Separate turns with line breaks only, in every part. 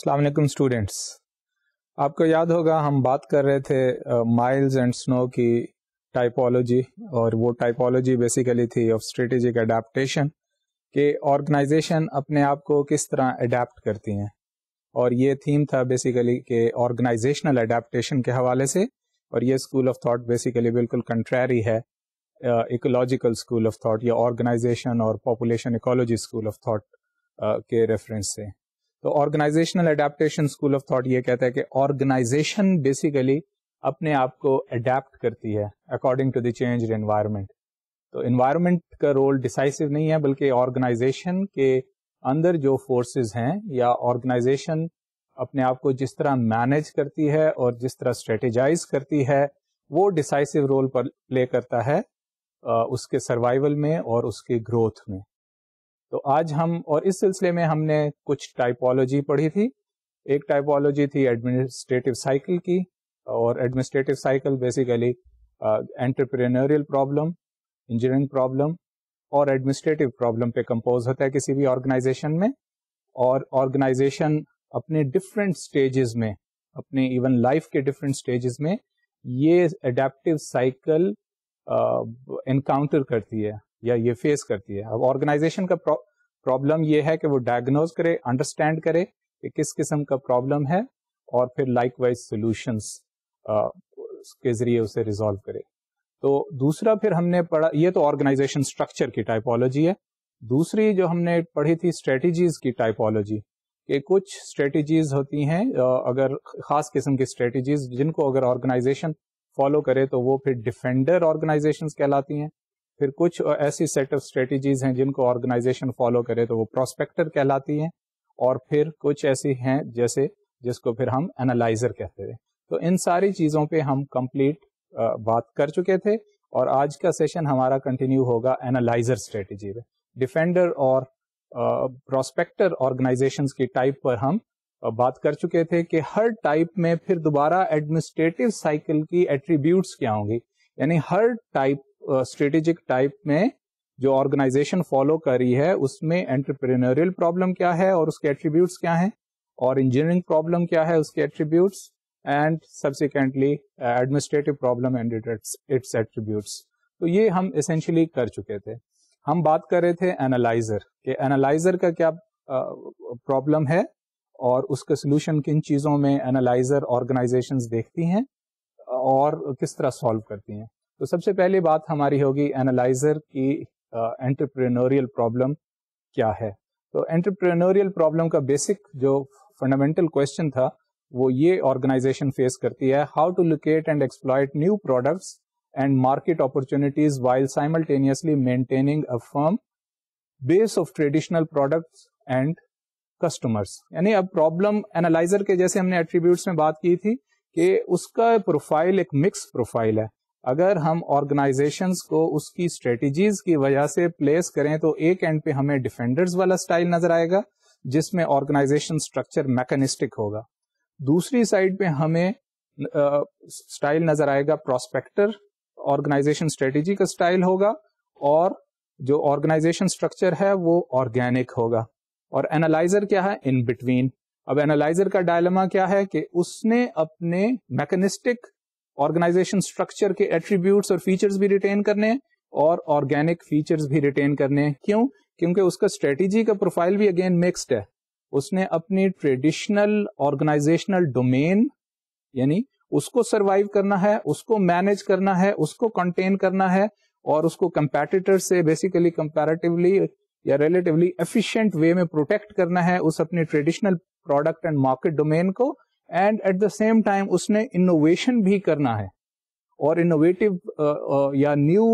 अस्सलाम वालेकुम स्टूडेंट्स आपको याद होगा हम बात कर रहे थे माइल्स एंड स्नो की टाइपोलॉजी और वो टाइपोलॉजी बेसिकली थी ऑफ स्ट्रेटेजिक अडेप्टशन कि ऑर्गेनाइजेशन अपने आप को किस तरह अडेप्ट करती हैं और ये थीम था बेसिकली के ऑर्गेनाइजेशनल अडेप्टशन के हवाले से और ये स्कूल ऑफ थॉट बेसिकली बिल्कुल कंट्रैरी है इकोलॉजिकल स्कूल ऑफ थॉट या ऑर्गेनाइजेशन और population ecology school of thought के रेफरेंस से तो organisational adaptation school of thought ये कहता है कि ऑर्गेनाइजेशन बेसिकली अपने आप को अडेप्ट करती है according to the change environment तो एनवायरमेंट का रोल डिसाइसिव नहीं है बल्कि ऑर्गेनाइजेशन के अंदर जो फोर्सेस हैं या ऑर्गेनाइजेशन अपने आप को जिस तरह मैनेज करती है और जिस तरह स्ट्रेटेजाइज करती है वो डिसाइसिव रोल पर प्ले करता है उसके सर्वाइवल में और उसके ग्रोथ में तो आज हम और इस सिलसिले में हमने कुछ टाइपोलॉजी पढ़ी थी एक टाइपोलॉजी थी एडमिनिस्ट्रेटिव साइकिल की और administrative cycle basically entrepreneurial problem engineering problem और एडमिनिस्ट्रेटिव प्रॉब्लम पे कंपोज होता है किसी भी ऑर्गेनाइजेशन में और ऑर्गेनाइजेशन अपने डिफरेंट स्टेजेस में अपने इवन लाइफ के डिफरेंट स्टेजेस में ये अडेप्टिव साइकिल इनकाउंटर करती है या ये फेस करती है अब ऑर्गेनाइजेशन का प्रॉब्लम ये है कि वो डायग्नोज करे अंडरस्टैंड करे कि किस किस्म का प्रॉब्लम है और फिर लाइक वाइज सोल्यूशन के जरिए उसे रिजोल्व करे तो दूसरा फिर हमने पढ़ा ये तो ऑर्गेनाइजेशन स्ट्रक्चर की टाइपोलॉजी है दूसरी जो हमने पढ़ी थी स्ट्रेटजीज की टाइपोलॉजी कि कुछ स्ट्रेटजीज होती हैं अगर खास किस्म की स्ट्रेटजीज जिनको अगर ऑर्गेनाइजेशन फॉलो करे तो वो फिर डिफेंडर ऑर्गेनाइजेशन कहलाती हैं फिर कुछ ऐसी सेट ऑफ स्ट्रेटजीज हैं जिनको ऑर्गेनाइजेशन फॉलो करे तो वो प्रोस्पेक्टर कहलाती हैं और फिर कुछ ऐसी हैं जैसे जिसको फिर हम एनालाइजर कहते हैं तो इन सारी चीज़ों पे हम कंप्लीट बात कर चुके थे और आज का सेशन हमारा कंटिन्यू होगा एनालाइजर स्ट्रेटेजी पे डिफेंडर और प्रोस्पेक्टर ऑर्गेनाइजेशन की टाइप पर हम बात कर चुके थे कि हर टाइप में फिर दोबारा एडमिनिस्ट्रेटिव साइकिल की एट्रीब्यूट क्या होंगी यानी हर टाइप स्ट्रेटेजिक टाइप में जो ऑर्गेनाइजेशन फॉलो कर रही है उसमें एंटरप्रेन्योरियल प्रॉब्लम क्या है और उसके एट्रीब्यूट्स क्या हैं और इंजीनियरिंग प्रॉब्लम क्या है उसके attributes and subsequently administrative problem and its attributes तो ये हम इसेंशियली कर चुके थे हम बात कर रहे थे एनालाइजर कि एनालाइजर का क्या प्रॉब्लम है और उसका सोल्यूशन किन चीज़ों में एनालाइजर ऑर्गेनाइजेशंस देखती हैं और किस तरह सॉल्व करती हैं तो सबसे पहली बात हमारी होगी एनालाइजर की एंटरप्रेन्योरियल प्रॉब्लम क्या है तो एंटरप्रेन्योरियल प्रॉब्लम का बेसिक जो फंडामेंटल क्वेश्चन था वो ये ऑर्गेनाइजेशन फेस करती है how to locate and exploit new products and market opportunities while simultaneously maintaining a firm base of traditional products and customers यानी अब प्रॉब्लम एनालाइजर के जैसे हमने एट्रीब्यूट में बात की थी कि उसका प्रोफाइल एक मिक्स प्रोफाइल है अगर हम ऑर्गेनाइजेशंस को उसकी स्ट्रेटजीज की वजह से प्लेस करें तो एक एंड पे हमें डिफेंडर्स वाला स्टाइल नजर आएगा जिसमें ऑर्गेनाइजेशन स्ट्रक्चर मैकेनिस्टिक होगा दूसरी साइड पे हमें स्टाइल नजर आएगा प्रोस्पेक्टर ऑर्गेनाइजेशन स्ट्रेटेजी का स्टाइल होगा और जो ऑर्गेनाइजेशन स्ट्रक्चर है वो ऑर्गेनिक होगा और एनालाइजर क्या है इन बिटवीन अब एनालाइजर का डायलमा क्या है कि उसने अपने मैकेनिस्टिक ऑर्गेनाइजेशन स्ट्रक्चर के एट्रीब्यूट्स और फीचर्स भी रिटेन करने हैं और ऑर्गेनिक फीचर्स भी रिटेन करने हैं क्यों क्योंकि उसका स्ट्रेटेजी का प्रोफाइल भी अगेन मिक्सड है उसने अपनी ट्रेडिशनल ऑर्गेनाइजेशनल डोमेन यानी उसको सरवाइव करना है उसको मैनेज करना है उसको कंटेन करना है और उसको कंपेटिटर से बेसिकली कंपैरेटिवली या रिलेटिवली एफिशिएंट वे में प्रोटेक्ट करना है उस अपने traditional product and market domain को and at the same time उसने इनोवेशन भी करना है और इनोवेटिव या न्यू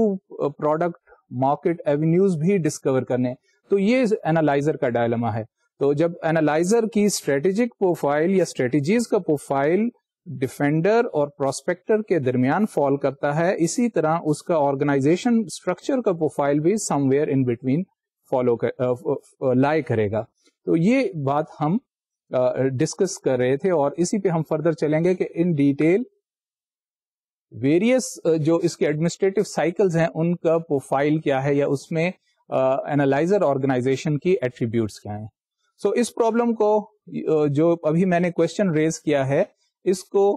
प्रोडक्ट मार्केट एवेन्यूज भी डिस्कवर करने तो ये एनालाइजर का डायलमा है तो जब एनालाइजर की स्ट्रेटेजिक प्रोफाइल या स्ट्रेटेजीज का प्रोफाइल डिफेंडर और प्रोस्पेक्टर के दरमियान फॉल करता है इसी तरह उसका ऑर्गेनाइजेशन स्ट्रक्चर का प्रोफाइल भी समवेयर इन बिटवीन फॉलो कर लाए करेगा तो ये बात हम डिस्कस कर रहे थे और इसी पे हम फर्दर चलेंगे कि इन डिटेल वेरियस जो इसके एडमिनिस्ट्रेटिव साइकिल्स हैं उनका प्रोफाइल क्या है या उसमें एनालाइजर ऑर्गेनाइजेशन की एट्रीब्यूट्स क्या हैं सो so, इस प्रॉब्लम को जो अभी मैंने क्वेश्चन रेज किया है इसको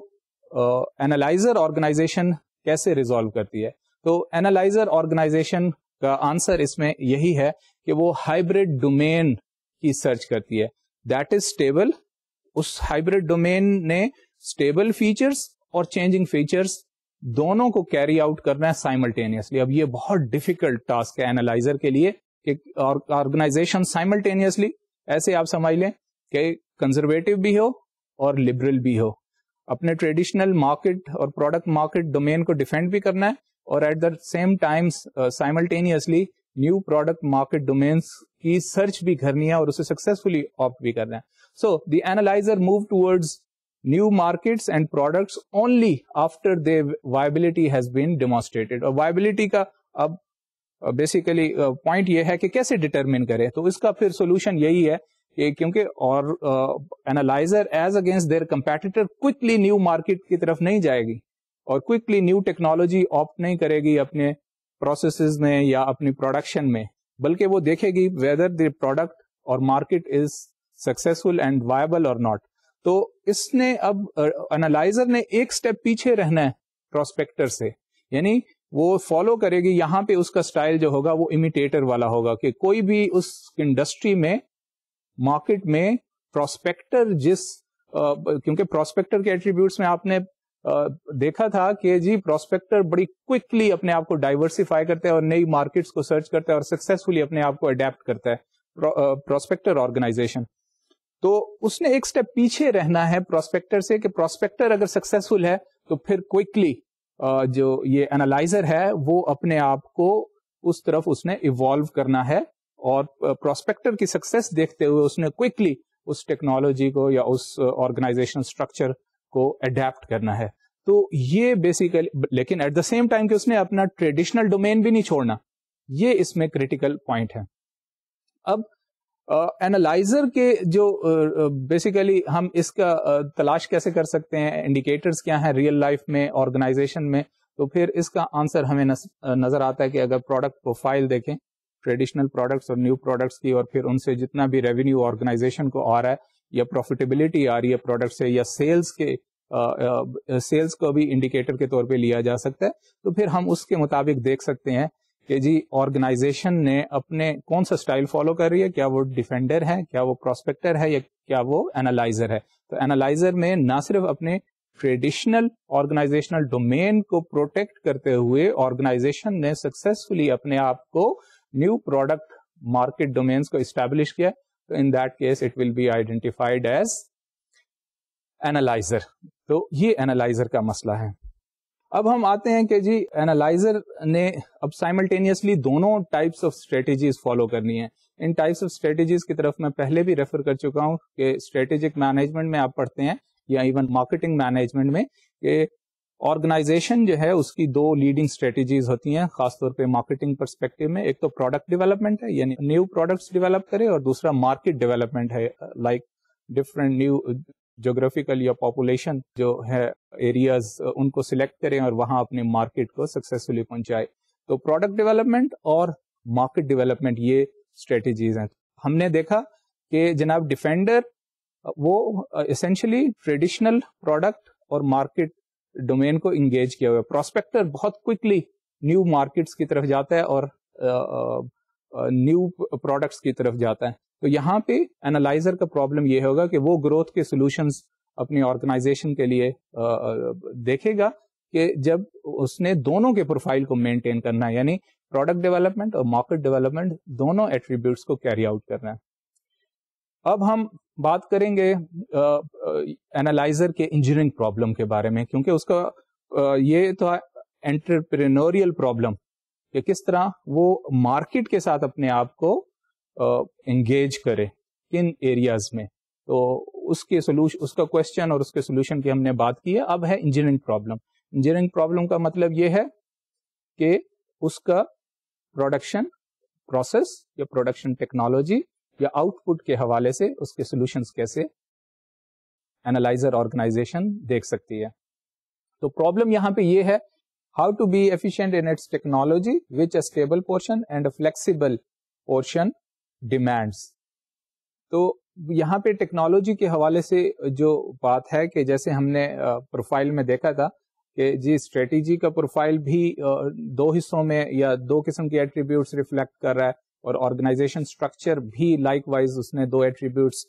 एनालाइजर ऑर्गेनाइजेशन कैसे रिजॉल्व करती है तो एनालाइजर ऑर्गेनाइजेशन का आंसर इसमें यही है कि वो हाइब्रिड डोमेन की सर्च करती है दैट इज स्टेबल उस हाइब्रिड डोमेन ने स्टेबल फीचर्स और चेंजिंग फीचर्स दोनों को कैरी आउट करना है साइमल्टेनियसली अब ये बहुत डिफिकल्ट टास्क है एनालाइजर के लिए कि ऑर्गेनाइजेशन साइमल्टेनियसली ऐसे आप समझ लें कि कंजर्वेटिव भी हो और लिबरल भी हो अपने ट्रेडिशनल मार्केट और प्रोडक्ट मार्केट डोमेन को डिफेंड भी करना है और at the same times simultaneously new product market domains की सर्च भी करनी है और उसे सक्सेसफुली ऑप्ट भी करना है so the analyser move towards new markets and products only after they viability has been demonstrated और वायबिलिटी का अब बेसिकली पॉइंट ये है कि कैसे डिटरमिन करें तो इसका फिर सोल्यूशन यही है कि क्योंकि और analyser as against their competitor quickly new market की तरफ नहीं जाएगी और क्विकली न्यू टेक्नोलॉजी ऑप्ट नहीं करेगी अपने प्रोसेस में या अपनी प्रोडक्शन में बल्कि वो देखेगी वेदर द प्रोडक्ट और market is successful and viable और नॉट तो इसने अब एनालाइजर ने एक स्टेप पीछे रहना है प्रोस्पेक्टर से यानी वो फॉलो करेगी यहाँ पे उसका स्टाइल जो होगा वो इमिटेटर वाला होगा कि कोई भी उस इंडस्ट्री में मार्केट में प्रोस्पेक्टर जिस Uh, क्योंकि प्रोस्पेक्टर के एट्रीब्यूट्स में आपने देखा था कि जी प्रोस्पेक्टर बड़ी क्विकली अपने आप को डाइवर्सिफाई करते हैं और नई मार्केट्स को सर्च करते है और सक्सेसफुली अपने आप को अडेप्ट करता है प्रोस्पेक्टर ऑर्गेनाइजेशन तो उसने एक स्टेप पीछे रहना है प्रोस्पेक्टर से कि प्रोस्पेक्टर अगर सक्सेसफुल है तो फिर क्विकली जो ये एनालाइजर है वो अपने आप को उस तरफ उसने इवॉल्व करना है और प्रोस्पेक्टर की सक्सेस देखते हुए उसने क्विकली उस टेक्नोलॉजी को या उस ऑर्गेनाइजेशन स्ट्रक्चर को अडेप्ट करना है तो ये बेसिकली लेकिन एट द सेम टाइम कि उसने अपना ट्रेडिशनल डोमेन भी नहीं छोड़ना ये इसमें क्रिटिकल पॉइंट है अब एनालाइजर uh, के जो बेसिकली uh, हम इसका uh, तलाश कैसे कर सकते हैं इंडिकेटर्स क्या हैं रियल लाइफ में ऑर्गेनाइजेशन में तो फिर इसका आंसर हमें नस, नजर आता है कि अगर प्रोडक्ट प्रोफाइल देखें ट्रेडिशनल प्रोडक्ट्स और न्यू प्रोडक्ट्स की और फिर उनसे जितना भी रेवेन्यू ऑर्गेनाइजेशन को आ रहा है या प्रॉफिटेबिलिटी आ रही है प्रोडक्ट से या सेल्स के सेल्स को भी इंडिकेटर के तौर पे लिया जा सकता है तो फिर हम उसके मुताबिक देख सकते हैं कि जी ऑर्गेनाइजेशन ने अपने कौन सा स्टाइल फॉलो कर रही है क्या वो डिफेंडर है क्या वो प्रोस्पेक्टर है या क्या वो एनालाइजर है तो एनालाइजर में ना सिर्फ अपने ट्रेडिशनल ऑर्गेनाइजेशनल डोमेन को प्रोटेक्ट करते हुए ऑर्गेनाइजेशन ने सक्सेसफुली अपने आप को न्यू प्रोडक्ट मार्केट डोमेन्स को इस्टेब्लिश किया तो in that case it will be identified as analyser तो ये एनालाइजर का मसला है अब हम आते हैं कि जी एनालाइजर ने अब साइमल्टेनियसली दोनों टाइप्स ऑफ स्ट्रेटेजीज फॉलो करनी है इन टाइप्स ऑफ स्ट्रेटेजीज की तरफ मैं पहले भी रेफर कर चुका हूं कि स्ट्रेटेजिक मैनेजमेंट में आप पढ़ते हैं या इवन मार्केटिंग मैनेजमेंट में कि ऑर्गेनाइजेशन जो है उसकी दो लीडिंग स्ट्रेटेजीज होती हैं खासतौर पे मार्केटिंग परस्पेक्टिव में एक तो प्रोडक्ट डेवलपमेंट है यानी न्यू प्रोडक्ट्स डेवलप करे और दूसरा मार्केट डेवलपमेंट है लाइक डिफरेंट न्यू जोग्राफिकल या पॉपुलेशन जो है एरियाज उनको सिलेक्ट करें और वहां अपने मार्केट को सक्सेसफुली पहुंचाए तो प्रोडक्ट डेवलपमेंट और मार्केट डेवलपमेंट ये स्ट्रेटेजीज हैं हमने देखा कि जनाब डिफेंडर वो इसेंशली ट्रेडिशनल प्रोडक्ट और मार्केट डोमेन को इंगेज किया हुआ है प्रोस्पेक्टर बहुत क्विकली न्यू मार्केट्स की तरफ जाता है और न्यू प्रोडक्ट्स की तरफ जाता है तो यहाँ पे एनालाइजर का प्रॉब्लम ये होगा कि वो ग्रोथ के सोल्यूशंस अपनी ऑर्गेनाइजेशन के लिए देखेगा कि जब उसने दोनों के प्रोफाइल को मेंटेन करना है यानी प्रोडक्ट डेवलपमेंट और मार्केट डेवलपमेंट दोनों एट्रीब्यूट्स को कैरी आउट करना है अब हम बात करेंगे एनालाइजर के इंजीनियरिंग प्रॉब्लम के बारे में क्योंकि उसका आ, ये तो एंटरप्रेन्योरियल प्रॉब्लम कि किस तरह वो मार्केट के साथ अपने आप को एंगेज करे किन एरियाज में तो उसके सोल्यूशन उसका क्वेश्चन और उसके सोल्यूशन की हमने बात की है अब है इंजीनियरिंग प्रॉब्लम इंजीनियरिंग प्रॉब्लम का मतलब ये है कि उसका प्रोडक्शन प्रोसेस या प्रोडक्शन टेक्नोलॉजी या आउटपुट के हवाले से उसके सोल्यूशन कैसे एनालाइजर ऑर्गेनाइजेशन देख सकती है तो प्रॉब्लम यहाँ पे ये है how to be efficient in its technology which a stable portion and a flexible portion demands तो यहाँ पे टेक्नोलॉजी के हवाले से जो बात है कि जैसे हमने प्रोफाइल में देखा था कि जी स्ट्रेटेजी का प्रोफाइल भी दो हिस्सों में या दो किस्म के एट्रीब्यूट्स रिफ्लेक्ट कर रहा है और ऑर्गेनाइजेशन स्ट्रक्चर भी लाइक वाइज उसने दो एट्रीब्यूट्स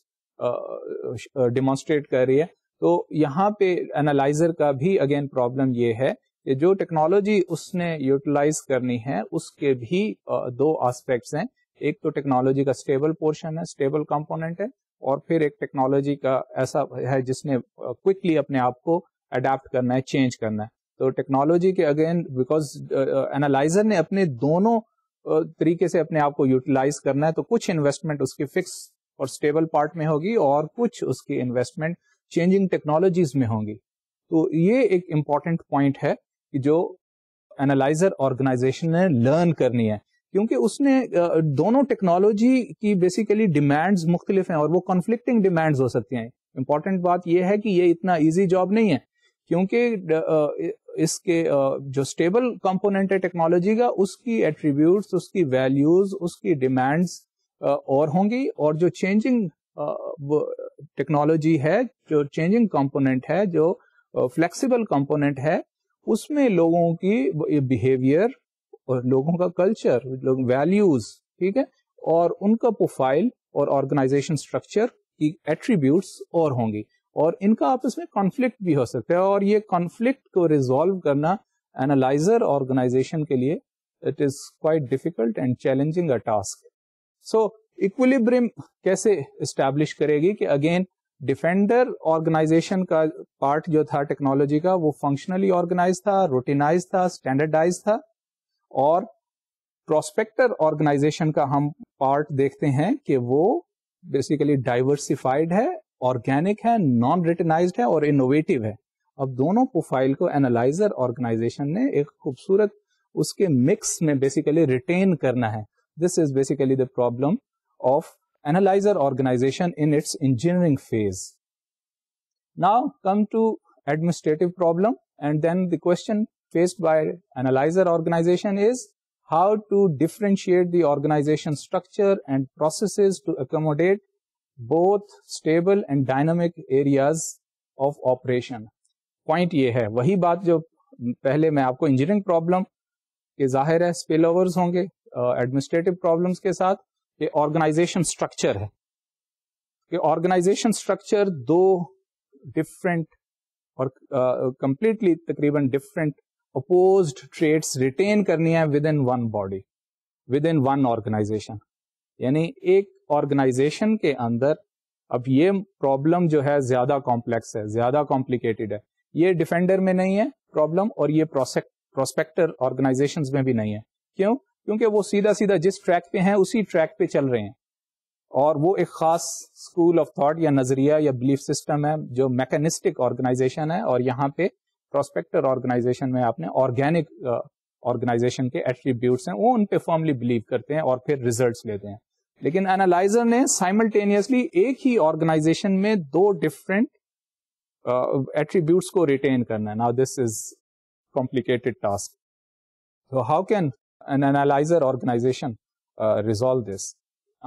डिमॉन्स्ट्रेट कर रही है तो यहाँ पे एनालाइजर का भी अगेन प्रॉब्लम ये है कि जो टेक्नोलॉजी उसने यूटिलाइज करनी है उसके भी uh, दो आस्पेक्ट्स हैं एक तो टेक्नोलॉजी का स्टेबल पोर्शन है स्टेबल कंपोनेंट है और फिर एक टेक्नोलॉजी का ऐसा है जिसने क्विकली अपने आप को अडेप्ट करना है चेंज करना है तो टेक्नोलॉजी के अगेन बिकॉज एनालाइजर ने अपने दोनों तरीके से अपने आप को यूटिलाइज करना है तो कुछ इन्वेस्टमेंट उसके फिक्स और स्टेबल पार्ट में होगी और कुछ उसकी इन्वेस्टमेंट चेंजिंग टेक्नोलॉजीज में होंगी तो ये एक इम्पॉर्टेंट पॉइंट है कि जो एनालाइजर ऑर्गेनाइजेशन ने लर्न करनी है क्योंकि उसने दोनों टेक्नोलॉजी की बेसिकली डिमांड्स मुख्तलिफ हैं और वो कॉन्फ्लिक्टिंग डिमांड्स हो सकती हैं इंपॉर्टेंट बात यह है कि ये इतना ईजी जॉब नहीं है क्योंकि इसके जो स्टेबल कॉम्पोनेंट है टेक्नोलॉजी का उसकी एट्रीब्यूट उसकी वैल्यूज उसकी डिमांड्स और होंगी और जो चेंजिंग टेक्नोलॉजी है जो चेंजिंग कॉम्पोनेंट है जो फ्लेक्सीबल कॉम्पोनेंट है उसमें लोगों की बिहेवियर और लोगों का कल्चर लोग वैल्यूज ठीक है और उनका प्रोफाइल और ऑर्गेनाइजेशन स्ट्रक्चर की एट्रीब्यूट्स और होंगी और इनका आपस में कॉन्फ्लिक्ट भी हो सकता है और ये कॉन्फ्लिक्ट को रिजोल्व करना एनालाइजर ऑर्गेनाइजेशन के लिए it is quite difficult and challenging a task so equilibrium कैसे इस्टेब्लिश करेगी कि अगेन डिफेंडर ऑर्गेनाइजेशन का पार्ट जो था टेक्नोलॉजी का वो फंक्शनली ऑर्गेनाइज था रोटीनाइज था स्टैंडर्डाइज था और प्रोस्पेक्टर ऑर्गेनाइजेशन का हम पार्ट देखते हैं कि वो बेसिकली डाइवर्सिफाइड है ऑर्गेनिक है नॉन रिटर्नाइज है और इनोवेटिव है अब दोनों प्रोफाइल को एनालाइजर ऑर्गेनाइजेशन ने एक खूबसूरत उसके मिक्स में बेसिकली रिटेन करना है this is basically the problem of analyser organisation in its engineering phase now come to administrative problem and then the question faced by analyzer organization is how to differentiate the organization structure and processes to both stable and dynamic areas of operation. Point ये है वही बात जो पहले मैं आपको engineering problem के जाहिर है स्पिल ओवर्स होंगे एडमिनिस्ट्रेटिव uh, प्रॉब्लम्स के साथ ये ऑर्गेनाइजेशन स्ट्रक्चर है कि ऑर्गेनाइजेशन स्ट्रक्चर दो डिफरेंट और कंप्लीटली uh, तकरीबन डिफरेंट अपोज्ड ट्रेड्स रिटेन करनी है within one body within one organisation यानी एक ऑर्गेनाइजेशन के अंदर अब ये प्रॉब्लम जो है ज्यादा कॉम्प्लेक्स है ज्यादा कॉम्प्लिकेटेड है ये डिफेंडर में नहीं है प्रॉब्लम और ये प्रोस्पेक्टर ऑर्गेनाइजेशन में भी नहीं है क्यों क्योंकि वो सीधा सीधा जिस ट्रैक पे हैं उसी ट्रैक पे चल रहे हैं और वो एक खास स्कूल ऑफ थॉट या नजरिया या बिलीफ सिस्टम है जो मैकेनिस्टिक ऑर्गेनाइजेशन है और यहाँ पे प्रोस्पेक्टर ऑर्गेनाइजेशन में आपने ऑर्गेनिक ऑर्गेनाइजेशन uh, के एट्रीब्यूट्स हैं वो उन पे फर्मली बिलीव करते हैं और फिर रिजल्ट्स लेते हैं लेकिन एनालाइजर ने साइमल्टेनियसली एक ही ऑर्गेनाइजेशन में दो डिफरेंट एट्रीब्यूट्स uh, को रिटेन करना है now this is complicated task So how can an analyzer organization uh, resolve this?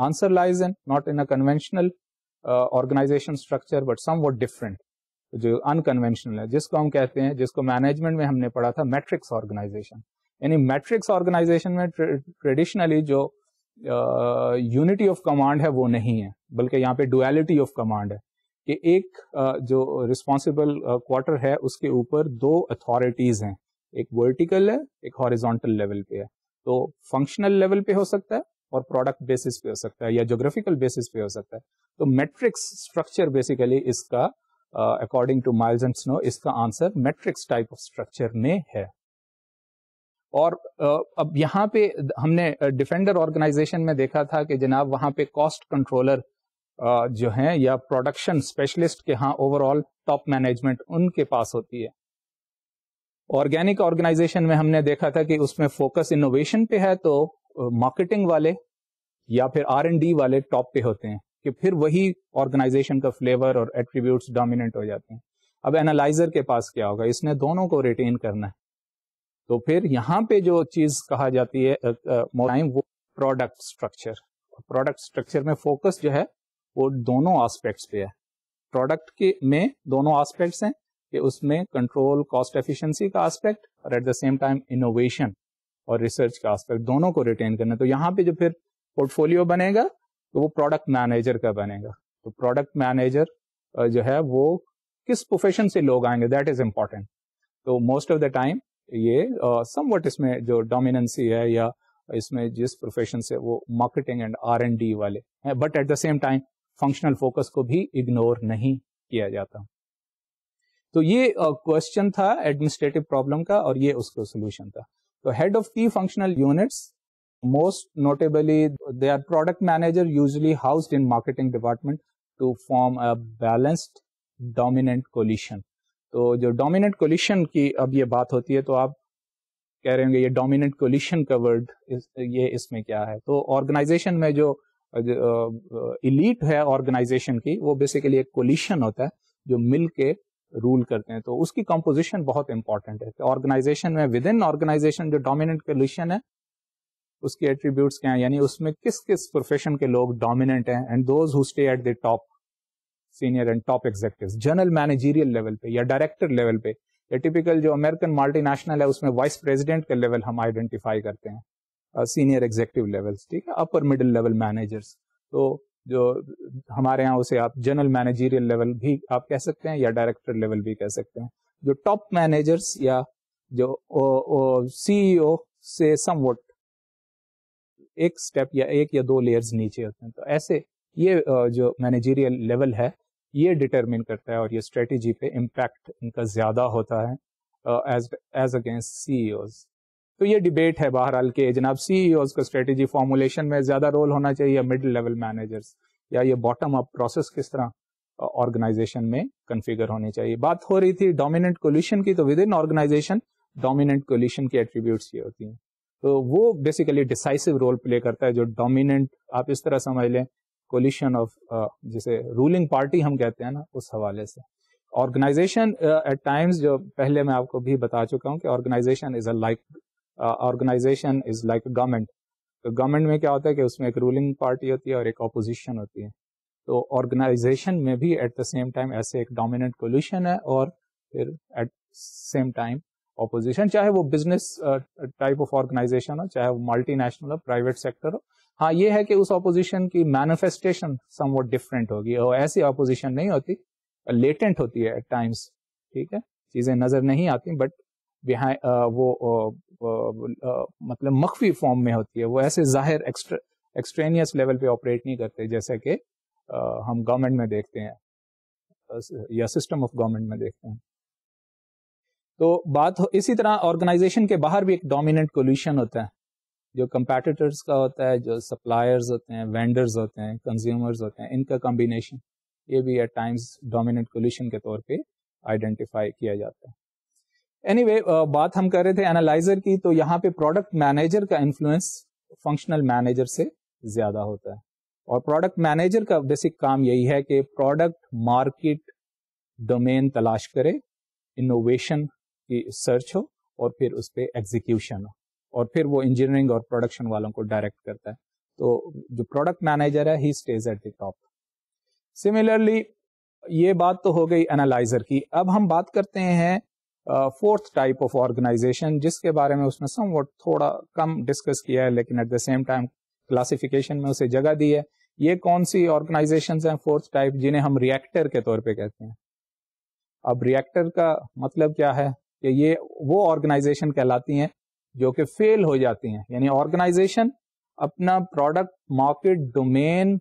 Answer lies in not in a conventional uh, organization structure but जो unconventional है जिसको हम कहते हैं जिसको मैनेजमेंट में हमने पढ़ा था मैट्रिक्स ऑर्गेनाइजेशन यानी मैट्रिक्स ऑर्गेनाइजेशन में ट्रेडिशनली जो यूनिटी ऑफ कमांड है वो नहीं है बल्कि यहाँ पे डुअलिटी ऑफ कमांड है कि एक uh, जो रिस्पॉन्सिबल क्वार्टर uh, है उसके ऊपर दो अथॉरिटीज हैं एक वर्टिकल है एक हॉरिजोंटल लेवल पे है तो फंक्शनल लेवल पे हो सकता है और प्रोडक्ट बेसिस पे हो सकता है या जोग्राफिकल बेसिस पे हो सकता है तो मेट्रिक्स स्ट्रक्चर बेसिकली इसका according to Miles and Snow इसका answer matrix type of structure में है और अब यहाँ पे हमने डिफेंडर ऑर्गेनाइजेशन में देखा था कि जनाब वहां पे कॉस्ट कंट्रोलर जो है या प्रोडक्शन स्पेशलिस्ट के यहाँ ओवरऑल टॉप मैनेजमेंट उनके पास होती है ऑर्गेनिक ऑर्गेनाइजेशन में हमने देखा था कि उसमें फोकस इनोवेशन पे है तो मार्केटिंग वाले या फिर आर एंड डी वाले टॉप पे होते हैं कि फिर वही ऑर्गेनाइजेशन का फ्लेवर और एट्रीब्यूट्स डोमिनेंट हो जाते हैं अब एनालाइजर के पास क्या होगा इसने दोनों को रिटेन करना है तो फिर यहाँ पे जो चीज कहा जाती है टाइम वो प्रोडक्ट स्ट्रक्चर प्रोडक्ट स्ट्रक्चर में फोकस जो है वो दोनों आस्पेक्ट्स पे है प्रोडक्ट के में दोनों आस्पेक्ट्स हैं कि उसमें कंट्रोल कॉस्ट एफिशिएंसी का आस्पेक्ट और at the same time innovation और रिसर्च का आस्पेक्ट दोनों को रिटेन करना तो यहाँ पे जो फिर पोर्टफोलियो बनेगा तो वो प्रोडक्ट मैनेजर का बनेगा तो प्रोडक्ट मैनेजर जो है वो किस प्रोफेशन से लोग आएंगे दैट इज इम्पोर्टेंट तो मोस्ट ऑफ द टाइम ये समवट इसमें जो डोमिनेंसी है या इसमें जिस प्रोफेशन से वो marketing and R and D वाले हैं but at the same time functional focus को भी इग्नोर नहीं किया जाता तो ये क्वेश्चन था एडमिनिस्ट्रेटिव प्रॉब्लम का और ये उसका सोल्यूशन था तो हेड ऑफ की functional units most notably they are product manager usually house in marketing department to form a balanced dominant coalition तो जो डोमिनेंट कोलिशन की अब ये बात होती है तो आप कह रहे होंगे ये डोमिनेंट कोलिशन का वर्ड ये इसमें क्या है तो ऑर्गेनाइजेशन में जो इलीट है ऑर्गेनाइजेशन की वो बेसिकली एक कोलिशन होता है जो मिल के रूल करते हैं तो उसकी कंपोजिशन बहुत इंपॉर्टेंट है ऑर्गेनाइजेशन में विद इन ऑर्गेनाइजेशन जो डोमिनेंट कोलिशन है उसके एट्रीब्यूट क्या है यानी उसमें किस किस प्रोफेशन के लोग डोमिनेंट है and those who stay at the top senior and top executive general managerial level पे या डायरेक्टर लेवल पे या टिपिकल जो अमेरिकन मल्टीनेशनल है उसमें वाइस प्रेजिडेंट का लेवल हम आइडेंटिफाई करते हैं सीनियर एग्जेक्टिव लेवल ठीक है अपर मिडिल लेवल मैनेजर्स तो जो हमारे यहाँ उसे आप जनरल मैनेजीरियल लेवल भी आप कह सकते हैं या डायरेक्टर लेवल भी कह सकते हैं जो टॉप मैनेजर्स या जो सीईओ से समवट एक स्टेप या एक या दो लेयर्स नीचे होते हैं तो ऐसे ये जो मैनेजीरियल लेवल है ये डिटरमिन करता है और ये स्ट्रेटेजी पे इम्पैक्ट इनका ज़्यादा होता है एज एज अगेंस्ट सी तो ये डिबेट है बहरहाल के जनाब सी e का स्ट्रेटेजी फॉर्मुलेशन में ज़्यादा रोल होना चाहिए मिड लेवल मैनेजर्स या ये बॉटम अप प्रोसेस किस तरह ऑर्गेनाइजेशन uh, में कन्फिगर होनी चाहिए बात हो रही थी डोमिनेंट कोल्यूशन की तो within organization dominant coalition की एट्रीब्यूट्स ये होती हैं तो वो बेसिकली डिसाइसिव रोल प्ले करता है जो डोमिनेंट आप इस तरह समझ लें कोलिशन ऑफ uh, जिसे रूलिंग पार्टी हम कहते हैं ना उस हवाले से ऑर्गेनाइजेशन एट टाइम्स जो पहले मैं आपको भी बता चुका हूँ कि organization is a organization is like government तो गवर्नमेंट में क्या होता है कि उसमें एक रूलिंग पार्टी होती है और एक ऑपोजिशन होती है तो ऑर्गेनाइजेशन में भी एट द सेम टाइम ऐसे एक डोमिनेंट कोल्यूशन है और फिर एट सेम टाइम ऑपोजिशन चाहे वो बिजनेस टाइप ऑफ ऑर्गेनाइजेशन हो चाहे वो मल्टी नेशनल हो प्राइवेट सेक्टर हो हाँ ये है कि उस ऑपोजिशन की मैनिफेस्टेशन समवट डिफरेंट होगी और ऐसी ऑपोजिशन नहीं होती लेटेंट होती है एट टाइम्स ठीक है चीजें नजर नहीं आती बट बिहाइंड वो मतलब मख्फी फॉर्म में होती है वो ऐसे जाहिर एक्सट्रेनियस लेवल पे ऑपरेट नहीं करते जैसे कि हम गवर्नमेंट में देखते हैं या सिस्टम ऑफ गवर्नमेंट में देखते हैं तो बात इसी तरह ऑर्गेनाइजेशन के बाहर भी एक डोमिनेंट कोल्यूशन होता है जो कंपेटिटर्स का होता है जो सप्लायर्स होते हैं वेंडर्स होते हैं कंज्यूमर्स होते हैं इनका कॉम्बिनेशन ये भी एट टाइम्स डोमिनेंट कोल्यूशन के तौर पे आइडेंटिफाई किया जाता है एनी anyway, बात हम कर रहे थे एनालाइजर की तो यहाँ पे प्रोडक्ट मैनेजर का इन्फ्लुएंस फंक्शनल मैनेजर से ज्यादा होता है और प्रोडक्ट मैनेजर का बेसिक काम यही है कि प्रोडक्ट मार्केट डोमेन तलाश करे इनोवेशन की सर्च हो और फिर उस पर एग्जीक्यूशन हो और फिर वो इंजीनियरिंग और प्रोडक्शन वालों को डायरेक्ट करता है तो जो प्रोडक्ट मैनेजर है ही stage at the top similarly ये बात तो हो गई एनालाइजर की अब हम बात करते हैं फोर्थ टाइप ऑफ ऑर्गेनाइजेशन जिसके बारे में उसने समवट थोड़ा कम डिस्कस किया है लेकिन at the same time classification में उसे जगह दी है ये कौन सी ऑर्गेनाइजेशन हैं फोर्थ टाइप जिन्हें हम रिएक्टर के तौर पे कहते हैं अब रिएक्टर का मतलब क्या है कि ये वो ऑर्गेनाइजेशन कहलाती हैं जो कि फेल हो जाती हैं यानी ऑर्गेनाइजेशन अपना प्रोडक्ट मार्केट डोमेन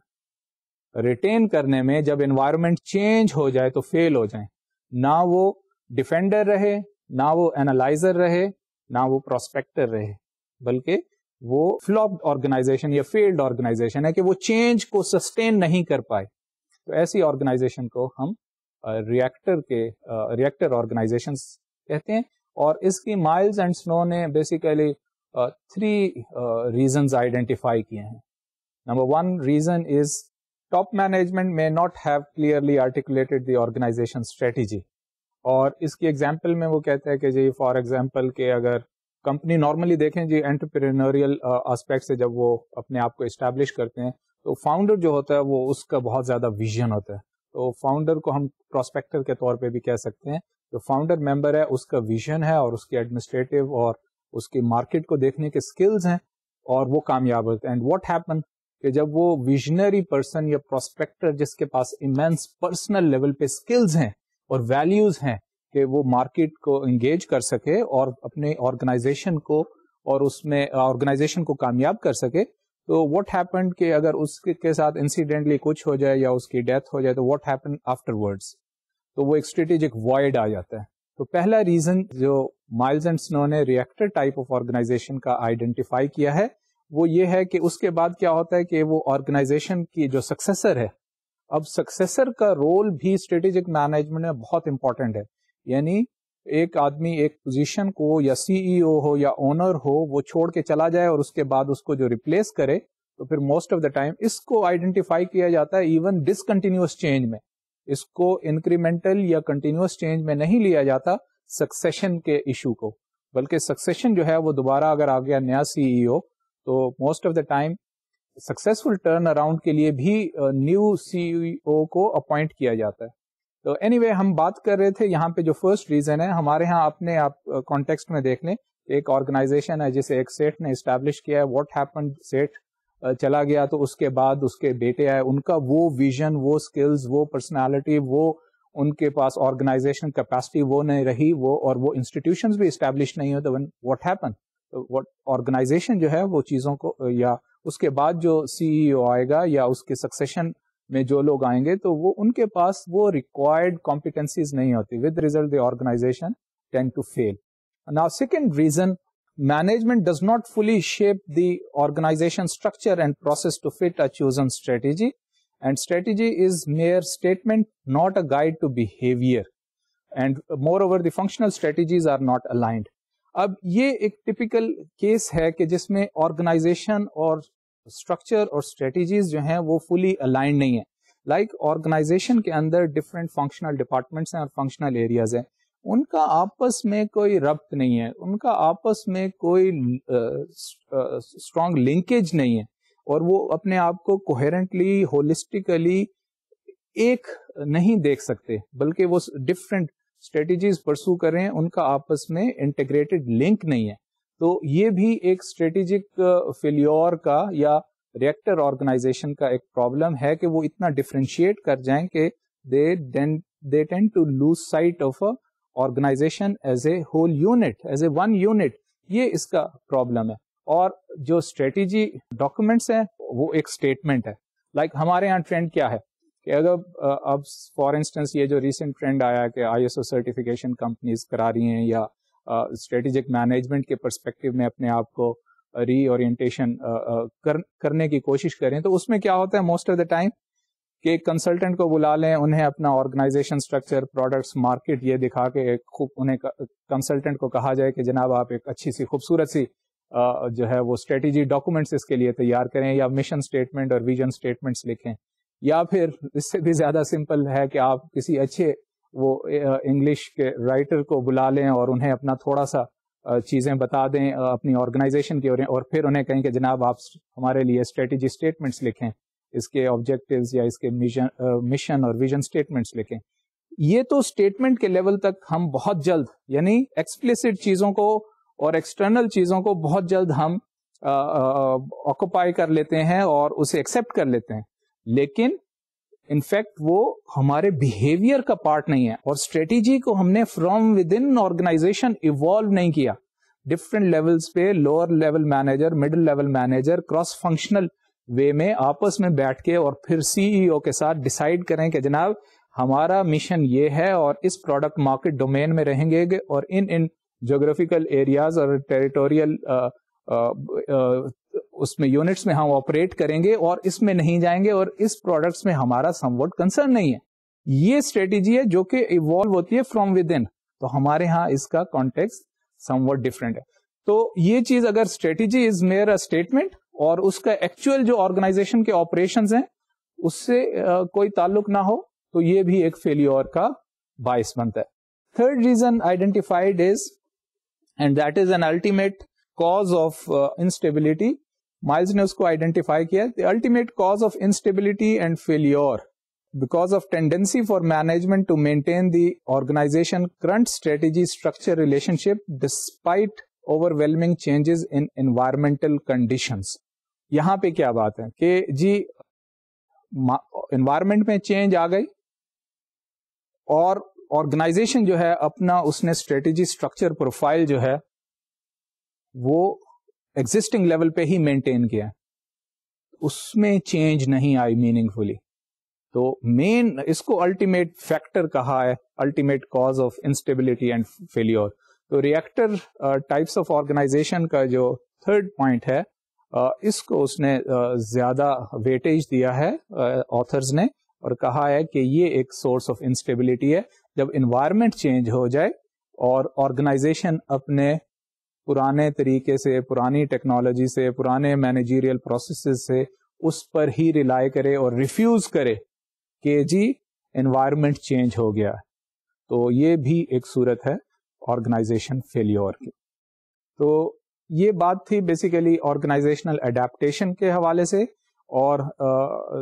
रिटेन करने में जब एनवायरमेंट चेंज हो जाए तो फेल हो जाए ना वो डिफेंडर रहे ना वो एनालाइजर रहे ना वो प्रोस्पेक्टर रहे बल्कि वो फ्लॉप ऑर्गेनाइजेशन या फेल्ड ऑर्गेनाइजेशन है कि वो चेंज को सस्टेन नहीं कर पाए तो ऐसी ऑर्गेनाइजेशन को हम रिएक्टर के रिएक्टर ऑर्गेनाइजेशन कहते हैं और इसकी माइल्स एंड स्नो ने बेसिकली थ्री रीजंस आइडेंटिफाई किए हैं number one reason is top management में not have clearly articulated the organization strategy और इसकी एग्जाम्पल में वो कहते हैं कि जी फॉर एग्जाम्पल के अगर कंपनी नॉर्मली देखें जी एंटरप्रेन्योरियल आस्पेक्ट uh, से जब वो अपने आप को इस्टेब्लिश करते हैं तो फाउंडर जो होता है वो उसका बहुत ज्यादा विजन होता है तो फाउंडर को हम प्रोस्पेक्टर के तौर पे भी कह सकते हैं जो फाउंडर मेंबर है उसका विजन है और उसकी एडमिनिस्ट्रेटिव और उसकी मार्केट को देखने के स्किल्स हैं और वो कामयाब होते हैं एंड व्हाट हैपन कि जब वो विजनरी पर्सन या प्रोस्पेक्टर जिसके पास इमेंस पर्सनल लेवल पे स्किल्स हैं और वैल्यूज हैं कि वो मार्केट को एंगेज कर सके और अपने ऑर्गेनाइजेशन को और उसमें ऑर्गेनाइजेशन को कामयाब कर सके तो व्हाट हैपन कि अगर उसके साथ इंसिडेंटली कुछ हो जाए या उसकी डेथ हो जाए तो व्हाट हैपन आफ्टरवर्ड्स तो वो एक स्ट्रेटेजिक वॉइड आ जाता है तो पहला रीजन जो माइल्स एंड स्नो ने रिएक्टर टाइप ऑफ ऑर्गेनाइजेशन का आइडेंटिफाई किया है वो ये है कि उसके बाद क्या होता है कि वो ऑर्गेनाइजेशन की जो सक्सेसर है अब सक्सेसर का रोल भी स्ट्रेटेजिक मैनेजमेंट में बहुत इंपॉर्टेंट है यानी एक आदमी एक पोजीशन को या सीईओ e हो या ओनर हो वो छोड़ के चला जाए और उसके बाद उसको जो रिप्लेस करे तो फिर मोस्ट ऑफ द टाइम इसको आइडेंटिफाई किया जाता है इवन डिसकंटिन्यूस चेंज में इसको इंक्रीमेंटल या कंटिन्यूस चेंज में नहीं लिया जाता सक्सेशन के इशू को बल्कि सक्सेशन जो है वो दोबारा अगर आ गया नया सीईओ e तो most of the time successful turn around के लिए भी न्यू सीईओ e को अपॉइंट किया जाता है तो एनीवे anyway, हम बात कर रहे थे यहाँ पे जो फर्स्ट रीजन है हमारे यहाँ अपने आप कॉन्टेक्स्ट में देख लें एक ऑर्गेनाइजेशन है जिसे एक सेठ ने स्टैब्लिश किया है व्हाट हैपेंड सेठ चला गया तो उसके बाद उसके बेटे आए उनका वो विजन वो स्किल्स वो पर्सनालिटी वो उनके पास ऑर्गेनाइजेशन कैपेसिटी वो नहीं रही वो और वो इंस्टीट्यूशंस भी इस्टेब्लिश नहीं होते one what happen what organization जो है वो चीज़ों को या उसके बाद जो सीईओ e आएगा या उसके सक्सेशन में जो लोग आएंगे तो वो उनके पास वो रिक्वायर्ड कॉम्पिटेंसीज नहीं होती with result the organization tend to fail now second reason management does not fully shape the organization structure and process to fit a chosen strategy and strategy is mere statement not a guide to behavior and moreover the functional strategies are not aligned अब ये एक typical case है कि जिसमें organisation और structure और strategies जो हैं वो फुली अलाइंड नहीं है like organization के अंदर different functional departments हैं और फंक्शनल एरियाज हैं उनका आपस में कोई रब्त नहीं है उनका आपस में कोई स्ट्रांग लिंकेज नहीं है और वो अपने आप को कोहेरेंटली होलिस्टिकली एक नहीं देख सकते बल्कि वो डिफरेंट स्ट्रेटेजीज परसू कर रहे हैं उनका आपस में इंटीग्रेटेड लिंक नहीं है तो ये भी एक स्ट्रेटेजिक फेल्योर का या रिएक्टर ऑर्गेनाइजेशन का एक प्रॉब्लम है कि वो इतना डिफ्रेंशिएट कर जाएं कि they they tend to lose sight of a organization as a whole unit as a one unit ये इसका प्रॉब्लम है और जो स्ट्रेटेजी डॉक्यूमेंट्स हैं वो एक स्टेटमेंट है लाइक like हमारे यहाँ ट्रेंड क्या है कि अगर अब फॉर इंस्टेंस ये जो रिसेंट ट्रेंड आया कि आईएसओ सर्टिफिकेशन कंपनीज करा रही हैं या स्ट्रेटेजिक मैनेजमेंट के परस्पेक्टिव में अपने आप को रीओरिएंटेशन कर, करने की कोशिश करें तो उसमें क्या होता है मोस्ट ऑफ द टाइम कि एक कंसल्टेंट को बुला लें उन्हें अपना ऑर्गेनाइजेशन स्ट्रक्चर प्रोडक्ट्स मार्केट ये दिखा के खूब उन्हें कंसल्टेंट को कहा जाए कि जनाब आप एक अच्छी सी खूबसूरत सी जो है वो स्ट्रेटेजी डॉक्यूमेंट्स इसके लिए तैयार करें या मिशन स्टेटमेंट और विजन स्टेटमेंट्स लिखें या फिर इससे भी ज्यादा सिंपल है कि आप किसी अच्छे वो इंग्लिश के राइटर को बुला लें और उन्हें अपना थोड़ा सा चीज़ें बता दें अपनी ऑर्गेनाइजेशन की ओर और फिर उन्हें कहें कि जनाब आप हमारे लिए स्ट्रेटेजी स्टेटमेंट्स लिखें इसके ऑब्जेक्टिव्स या इसके मिशन मिशन और विजन स्टेटमेंट्स लिखें ये तो स्टेटमेंट के लेवल तक हम बहुत जल्द यानी एक्सप्लिसिट चीजों को और एक्सटर्नल चीजों को बहुत जल्द हम ऑक्यूपाई कर लेते हैं और उसे एक्सेप्ट कर लेते हैं लेकिन इनफैक्ट वो हमारे बिहेवियर का पार्ट नहीं है और स्ट्रेटेजी को हमने from within organization evolve नहीं किया डिफरेंट लेवल्स पे lower level manager middle level manager cross functional way में आपस में बैठ के और फिर सीईओ e के साथ डिसाइड करें कि जनाब हमारा मिशन ये है और इस प्रोडक्ट मार्केट डोमेन में रहेंगे और इन इन जोग्राफिकल एरियाज और टेरिटोरियल उसमें यूनिट्स में हम ऑपरेट करेंगे और इसमें नहीं जाएंगे और इस प्रोडक्ट्स में हमारा समवट कंसर्न नहीं है ये स्ट्रेटेजी है जो कि इवॉल्व होती है फ्रॉम विद इन तो हमारे यहाँ इसका कॉन्टेक्स्ट समवट डिफरेंट है तो ये चीज अगर strategy is mere a statement और उसका एक्चुअल जो ऑर्गेनाइजेशन के ऑपरेशंस हैं उससे कोई ताल्लुक ना हो तो ये भी एक फेल्योर का बायस बनता है third reason identified is and that is an ultimate cause of instability Miles ने उसको आइडेंटिफाई किया the ultimate cause of instability and failure because of tendency for management to maintain the organization current strategy structure relationship despite overwhelming changes in environmental conditions यहाँ पे क्या बात है कि जी environment में चेंज आ गई और ऑर्गेनाइजेशन जो है अपना उसने स्ट्रेटेजी स्ट्रक्चर प्रोफाइल जो है वो एग्जिस्टिंग लेवल पे ही मेंटेन किया उसमें चेंज नहीं आई मीनिंगफुली तो मेन इसको अल्टीमेट फैक्टर कहा है ultimate cause of instability and failure तो रिएक्टर टाइप्स ऑफ ऑर्गेनाइजेशन का जो थर्ड पॉइंट है uh, इसको उसने uh, ज्यादा वेटेज दिया है ऑथर्स uh, ने और कहा है कि ये एक सोर्स ऑफ इंस्टेबिलिटी है जब इन्वायरमेंट चेंज हो जाए और ऑर्गेनाइजेशन अपने पुराने तरीके से पुरानी टेक्नोलॉजी से पुराने मैनेजीरियल प्रोसेस से उस पर ही रिलाई करे और रिफ्यूज करे कि जी इन्वायरमेंट चेंज हो गया तो ये भी एक सूरत है ऑर्गेनाइजेशन फेल्योर की तो ये बात थी बेसिकली ऑर्गेनाइजेशनल एडेप्टेशन के हवाले से और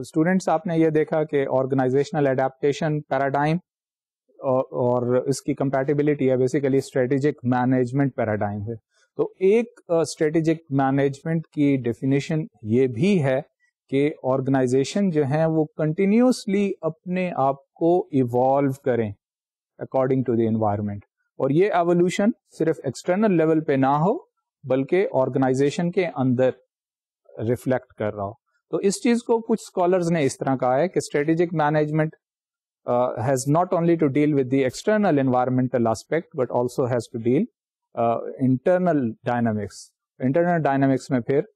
स्टूडेंट्स uh, आपने ये देखा कि ऑर्गेनाइजेशनल एडेप्टेशन पैराडाइम और इसकी कंपैटिबिलिटी है बेसिकली स्ट्रेटेजिक मैनेजमेंट पैराडाइम है तो एक स्ट्रेटेजिक मैनेजमेंट की डेफिनेशन ये भी है कि ऑर्गेनाइजेशन जो है वो कंटिन्यूसली अपने आप को इवॉल्व करें अकॉर्डिंग टू द इन्वायरमेंट और ये एवोल्यूशन सिर्फ एक्सटर्नल लेवल पे ना हो बल्कि ऑर्गेनाइजेशन के अंदर रिफ्लेक्ट कर रहा हो तो इस चीज को कुछ स्कॉलर्स ने इस तरह कहा है कि strategic management has not only to deal with the external environmental aspect but also has to deal internal dynamics internal dynamics में फिर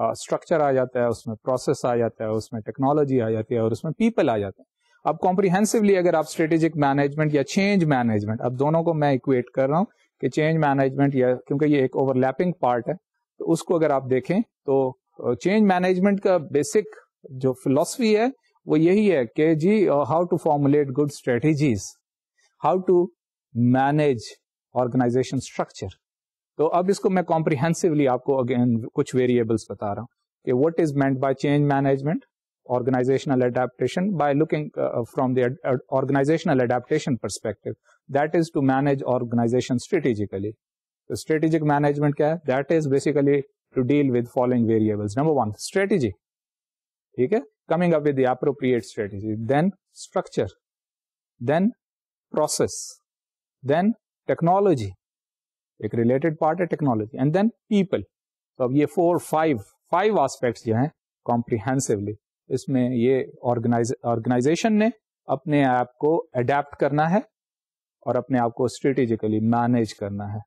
स्ट्रक्चर uh, आ जाता है उसमें प्रोसेस आ जाता है उसमें टेक्नोलॉजी आ जाती है और उसमें पीपल आ जाते हैं अब कॉम्प्रीहेंसिवली अगर आप स्ट्रेटेजिक मैनेजमेंट या चेंज मैनेजमेंट अब दोनों को मैं इक्वेट कर रहा हूँ कि चेंज मैनेजमेंट या क्योंकि ये एक ओवरलैपिंग पार्ट है तो उसको अगर आप देखें तो चेंज मैनेजमेंट का बेसिक जो फिलोसफी है वो यही है कि जी how to formulate good strategies how to manage organization structure तो अब इसको मैं कॉम्प्रीहेंसिवली आपको अगेन कुछ वेरिएबल्स बता रहा हूँ कि what is meant by change management organizational adaptation by looking uh, uh, from the ad ad organizational adaptation perspective. That is to manage organization strategically. So strategic management kya That is basically to deal with following variables. Number one, strategy. Okay? Coming up with the appropriate strategy. Then structure. Then process. Then technology. a related part of technology. And then people. So we have four, five, five aspects here comprehensively. इसमें ये organise organisation ने अपने आप को adapt करना है और अपने आप को स्ट्रेटेजिकली मैनेज करना है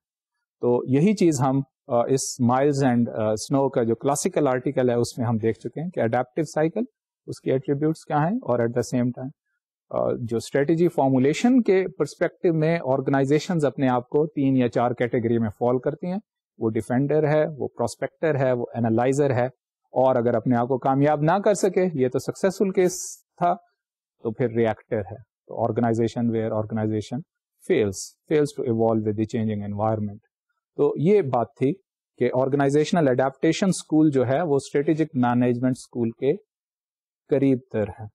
तो यही चीज हम इस माइल्स एंड स्नो का जो क्लासिकल आर्टिकल है उसमें हम देख चुके हैं कि अडेप्टिव साइकिल उसके एट्रीब्यूट्स क्या हैं और एट द सेम टाइम जो स्ट्रेटेजी फॉर्मुलेशन के परस्पेक्टिव में ऑर्गेनाइजेशंस अपने आप को तीन या चार कैटेगरी में फॉल करती हैं वो डिफेंडर है वो प्रोस्पेक्टर है वो एनालाइजर है और अगर अपने आप को कामयाब ना कर सके ये तो सक्सेसफुल केस था तो फिर रिएक्टर है तो organization where organization fails fails to evolve with the changing environment तो ये बात थी कि ऑर्गेनाइजेशनल एडेप्टेशन स्कूल जो है वो स्ट्रेटेजिक मैनेजमेंट स्कूल के करीब तर है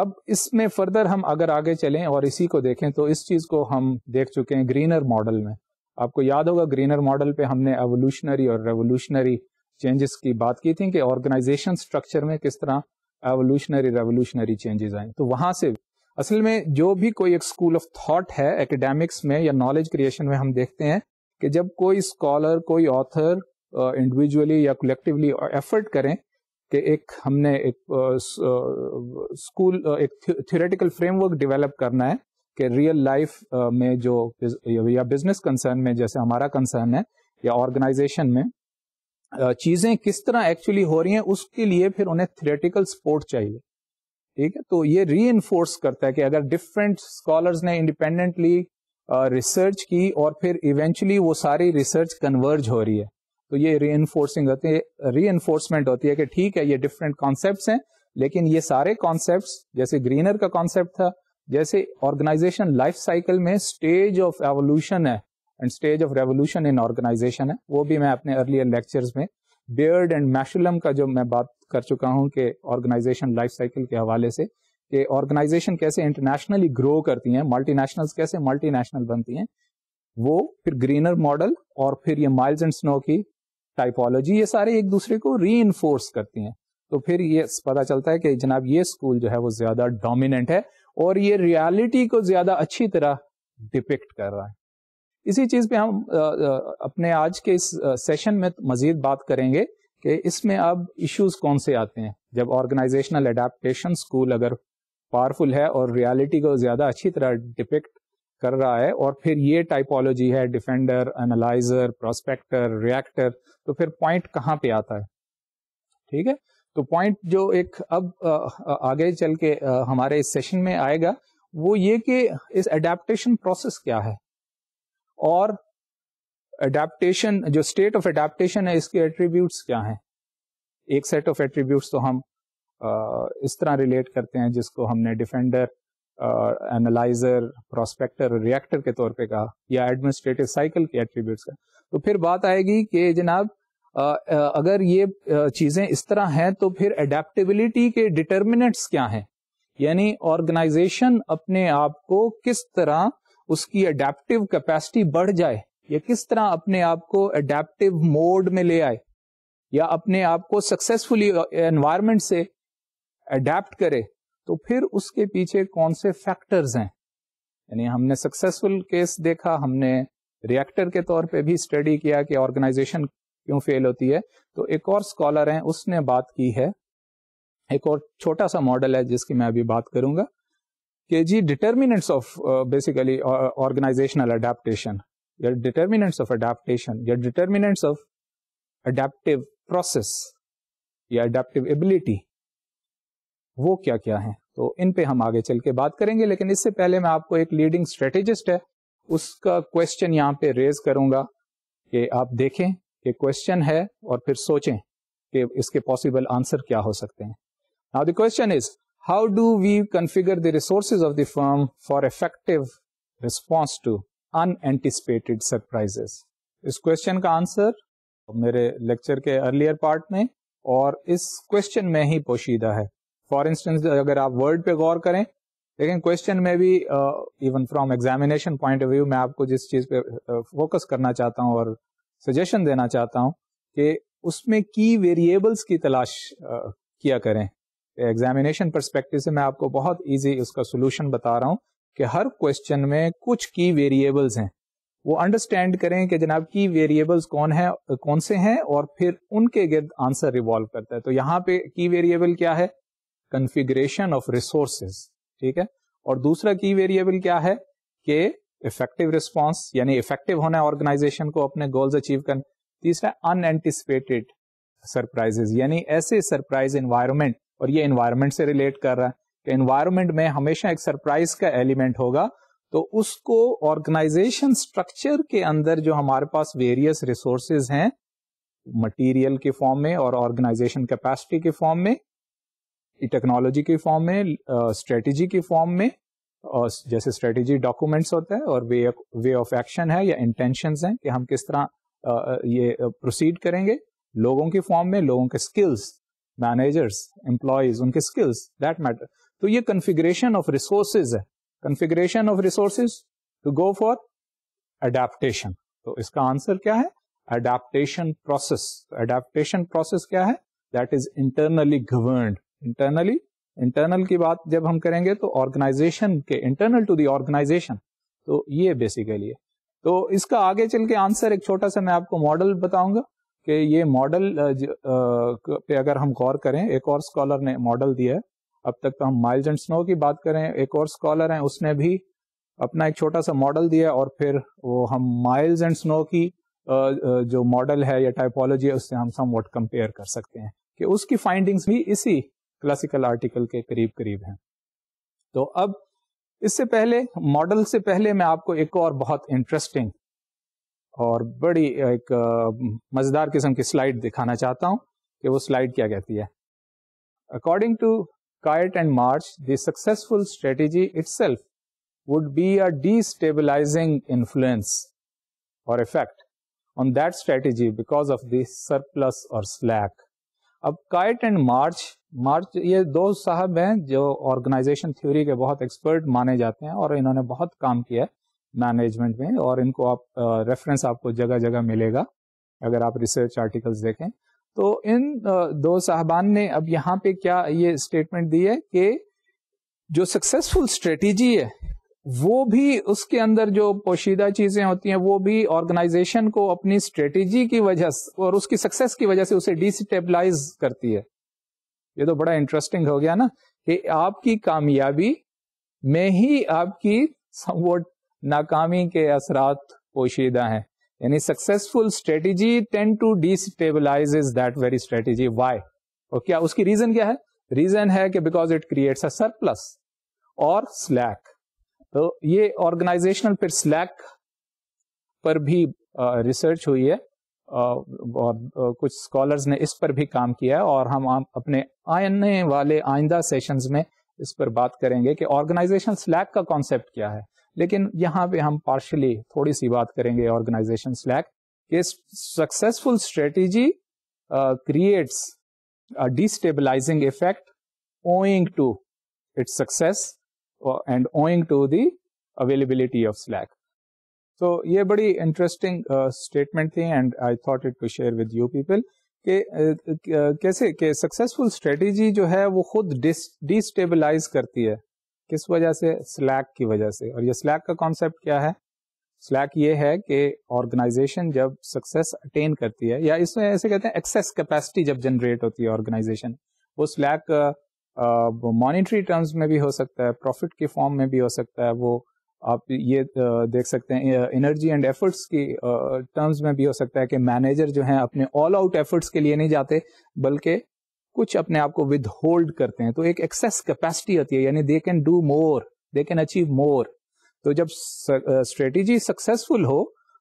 अब इसमें फर्दर हम अगर आगे चलें और इसी को देखें तो इस चीज को हम देख चुके हैं ग्रीनर मॉडल में आपको याद होगा ग्रीनर मॉडल पे हमने एवोल्यूशनरी और रेवोल्यूशनरी चेंजेस की बात की थी कि ऑर्गेनाइजेशन स्ट्रक्चर में किस तरह एवोल्यूशनरी रेवोल्यूशनरी चेंजेस आए तो वहां से असल में जो भी कोई एक स्कूल ऑफ थॉट है एकेडमिक्स में या नॉलेज क्रिएशन में हम देखते हैं कि जब कोई स्कॉलर कोई ऑथर इंडिविजुअली या कलेक्टिवली एफर्ट करें कि एक हमने एक स्कूल एक थियोरेटिकल फ्रेमवर्क डेवलप करना है कि रियल लाइफ में जो या बिजनेस कंसर्न में जैसे हमारा कंसर्न है या ऑर्गेनाइजेशन में चीजें किस तरह एक्चुअली हो रही हैं उसके लिए फिर उन्हें थिएटिकल सपोर्ट चाहिए ठीक है तो ये री करता है कि अगर डिफरेंट स्कॉलर्स ने इंडिपेंडेंटली रिसर्च की और फिर इवेंचुअली वो सारी रिसर्च कन्वर्ज हो रही है तो ये री होती है री होती है कि ठीक है ये डिफरेंट कॉन्सेप्ट हैं लेकिन ये सारे कॉन्सेप्ट जैसे ग्रीनर का कॉन्सेप्ट था जैसे ऑर्गेनाइजेशन लाइफ साइकिल में स्टेज ऑफ एवोल्यूशन है and stage of revolution in organization है वो भी मैं अपने अर्लियर लेक्चर्स में बियर्ड एंड मैशुलम का जो मैं बात कर चुका हूँ कि ऑर्गेनाइजेशन लाइफ साइकिल के हवाले से कि ऑर्गेनाइजेशन कैसे इंटरनेशनली ग्रो करती हैं मल्टीनेशनल्स कैसे मल्टीनेशनल बनती हैं वो फिर ग्रीनर मॉडल और फिर ये माइल्स एंड स्नो की टाइपोलॉजी ये सारे एक दूसरे को री करती हैं तो फिर ये पता चलता है कि जनाब ये स्कूल जो है वो ज्यादा डोमिनेंट है और ये रियलिटी को ज्यादा अच्छी तरह डिपिक्ट कर रहा है इसी चीज पे हम अपने आज के इस सेशन में मजीद बात करेंगे कि इसमें अब इश्यूज कौन से आते हैं जब ऑर्गेनाइजेशनल एडाप्टेशन स्कूल अगर पावरफुल है और रियालिटी को ज्यादा अच्छी तरह डिपेक्ट कर रहा है और फिर ये टाइपोलॉजी है डिफेंडर एनालाइजर प्रोस्पेक्टर रिएक्टर तो फिर पॉइंट कहाँ पे आता है ठीक है तो पॉइंट जो एक अब आगे चल के हमारे इस सेशन में आएगा वो ये कि इस एडेप्टेशन प्रोसेस क्या है और एडेप्टेशन जो स्टेट ऑफ एडेप्टेशन है इसके एट्रीब्यूट्स क्या हैं एक सेट ऑफ एट्रीब्यूट्स तो हम आ, इस तरह रिलेट करते हैं जिसको हमने डिफेंडर एनालाइजर प्रोस्पेक्टर और रिएक्टर के तौर पे कहा या एडमिनिस्ट्रेटिव साइकिल के एट्रीब्यूट्स का तो फिर बात आएगी कि जनाब आ, आ, अगर ये चीजें इस तरह हैं तो फिर एडेप्टेबिलिटी के डिटर्मिनेट्स क्या हैं यानी ऑर्गेनाइजेशन अपने आप को किस तरह उसकी अडेप्टिव कैपेसिटी बढ़ जाए या किस तरह अपने आप को अडेप्टिव मोड में ले आए या अपने आप को सक्सेसफुली एनवायरमेंट uh, से अडेप्ट करे तो फिर उसके पीछे कौन से फैक्टर्स हैं यानी हमने सक्सेसफुल केस देखा हमने रिएक्टर के तौर पे भी स्टडी किया कि ऑर्गेनाइजेशन क्यों फेल होती है तो एक और स्कॉलर हैं उसने बात की है एक और छोटा सा मॉडल है जिसकी मैं अभी बात करूंगा कि जी determinants of basically organizational adaptation या डिटर्मिनेंट्स ऑफ अडेप्टेशन या डिटर्मिनेंट्स ऑफ अडेप्टिव प्रोसेस या अडेप्टिव एबिलिटी वो क्या क्या है तो इन पे हम आगे चल के बात करेंगे लेकिन इससे पहले मैं आपको एक लीडिंग स्ट्रेटेजिस्ट है उसका क्वेश्चन यहाँ पे रेज करूंगा कि आप देखें कि क्वेश्चन है और फिर सोचें कि इसके पॉसिबल आंसर क्या हो सकते हैं now the question is how do we configure the resources of the firm for effective response to unanticipated surprises? इस क्वेश्चन का आंसर मेरे लेक्चर के अर्लियर पार्ट में और इस क्वेश्चन में ही पोशीदा है फॉर इंस्टेंस अगर आप वर्ड पे गौर करें लेकिन क्वेश्चन में भी even from examination point of view मैं आपको जिस चीज पे फोकस uh, करना चाहता हूँ और सजेशन देना चाहता हूँ कि उसमें की वेरिएबल्स की तलाश uh, किया करें एग्जामिनेशन परस्पेक्टिव से मैं आपको बहुत ईजी उसका सोल्यूशन बता रहा हूँ कि हर क्वेश्चन में कुछ की वेरिएबल्स हैं वो अंडरस्टैंड करें कि जनाब की वेरिएबल्स कौन है कौन से हैं और फिर उनके गिर्द आंसर रिवॉल्व करता है तो यहाँ पे की वेरिएबल क्या है कन्फिग्रेशन ऑफ रिसोर्सेज ठीक है और दूसरा की वेरिएबल क्या है कि इफेक्टिव रिस्पॉन्स यानी इफेक्टिव होना ऑर्गेनाइजेशन को अपने गोल्स अचीव करना तीसरा अनएंटिसिपेटेड सरप्राइजेज यानी ऐसे सरप्राइज इन्वायरमेंट और ये इन्वायरमेंट से रिलेट कर रहा है कि इन्वायरमेंट में हमेशा एक सरप्राइज का एलिमेंट होगा तो उसको ऑर्गेनाइजेशन स्ट्रक्चर के अंदर जो हमारे पास वेरियस रिसोर्सेज हैं मटेरियल के फॉर्म में और ऑर्गेनाइजेशन कैपेसिटी के फॉर्म में टेक्नोलॉजी के फॉर्म में स्ट्रेटेजी uh, के फॉर्म में और जैसे स्ट्रेटेजी डॉक्यूमेंट्स होता है और वे वे ऑफ एक्शन है या इंटेंशन है कि हम किस तरह uh, uh, ये प्रोसीड करेंगे लोगों के फॉर्म में लोगों के स्किल्स मैनेजर्स एम्प्लॉयज उनके स्किल्स दैट मैटर तो ये कन्फिग्रेशन ऑफ रिसोर्सेज है configuration of resources to go for adaptation तो इसका आंसर क्या है एडेप्टेशन प्रोसेस एडेप्टेशन प्रोसेस क्या है that is internally governed internally internal की बात जब हम करेंगे तो ऑर्गेनाइजेशन के इंटरनल टू दी ऑर्गेनाइजेशन तो ये बेसिकली है तो इसका आगे चल के आंसर एक छोटा सा मैं आपको मॉडल बताऊंगा कि ये मॉडल पे अगर हम गौर करें एक और स्कॉलर ने मॉडल दिया है अब तक तो हम माइल्स एंड स्नो की बात करें एक और स्कॉलर है उसने भी अपना एक छोटा सा मॉडल दिया और फिर वो हम माइल्स एंड स्नो की जो मॉडल है या टाइपोलॉजी है उससे हम सम वॉट कंपेयर कर सकते हैं कि उसकी फाइंडिंग्स भी इसी क्लासिकल आर्टिकल के करीब करीब हैं तो अब इससे पहले मॉडल से पहले मैं आपको एक और बहुत इंटरेस्टिंग और बड़ी एक मज़ेदार किस्म की स्लाइड दिखाना चाहता हूं कि वो स्लाइड क्या कहती है अकॉर्डिंग टू काइट and March successful successful strategy itself would be a destabilizing influence or effect on that strategy because of the surplus और स्लैक अब काइट एंड मार्च मार्च ये दो साहब हैं जो ऑर्गेनाइजेशन थ्योरी के बहुत एक्सपर्ट माने जाते हैं और इन्होंने बहुत काम किया है मैनेजमेंट में और इनको आप रेफरेंस आपको जगह जगह मिलेगा अगर आप रिसर्च आर्टिकल्स देखें तो इन दो साहबान ने अब यहाँ पे क्या ये स्टेटमेंट दी है कि जो सक्सेसफुल स्ट्रेटेजी है वो भी उसके अंदर जो पोशीदा चीजें होती हैं वो भी ऑर्गेनाइजेशन को अपनी स्ट्रेटेजी की वजह और उसकी सक्सेस की वजह से उसे डिस्टेबलाइज करती है ये तो बड़ा इंटरेस्टिंग हो गया ना कि आपकी कामयाबी में ही आपकी वोट नाकामी के असरात पोशीदा हैं यानी successful strategy tend to destabilize is that very strategy why और क्या उसकी रीजन क्या है रीजन है कि because it creates a surplus और स्लैक तो ये ऑर्गेनाइजेशनल फिर स्लैक पर भी रिसर्च हुई है और कुछ स्कॉलर्स ने इस पर भी काम किया है और हम अपने आने वाले आइंदा सेशंस में इस पर बात करेंगे कि ऑर्गेनाइजेशन स्लैक का कॉन्सेप्ट क्या है लेकिन यहाँ पे हम पार्शली थोड़ी सी बात करेंगे ऑर्गेनाइजेशन स्लैक कि successful strategy creates destabilizing effect owing to its success and owing to the availability of slack तो ये बड़ी इंटरेस्टिंग स्टेटमेंट uh, थी and I thought it to share with you people के कैसे के सक्सेसफुल स्ट्रेटेजी जो है वो खुद डिस्टेबलाइज करती है किस वजह से स्लैक की वजह से और ये स्लैक का कॉन्सेप्ट क्या है स्लैक ये है कि ऑर्गेनाइजेशन जब सक्सेस अटेन करती है या इसमें ऐसे कहते हैं एक्सेस कैपेसिटी जब जनरेट होती है ऑर्गेनाइजेशन वो स्लैक मॉनिटरी टर्म्स में भी हो सकता है प्रॉफिट के फॉर्म में भी हो सकता है वो आप ये देख सकते हैं एनर्जी एंड एफर्ट्स की टर्म्स में भी हो सकता है कि मैनेजर जो हैं अपने ऑल आउट एफर्ट्स के लिए नहीं जाते बल्कि कुछ अपने आप को विद करते हैं तो एक एक्सेस कैपेसिटी होती है यानी they can do more they can achieve more तो जब स्ट्रेटेजी सक्सेसफुल हो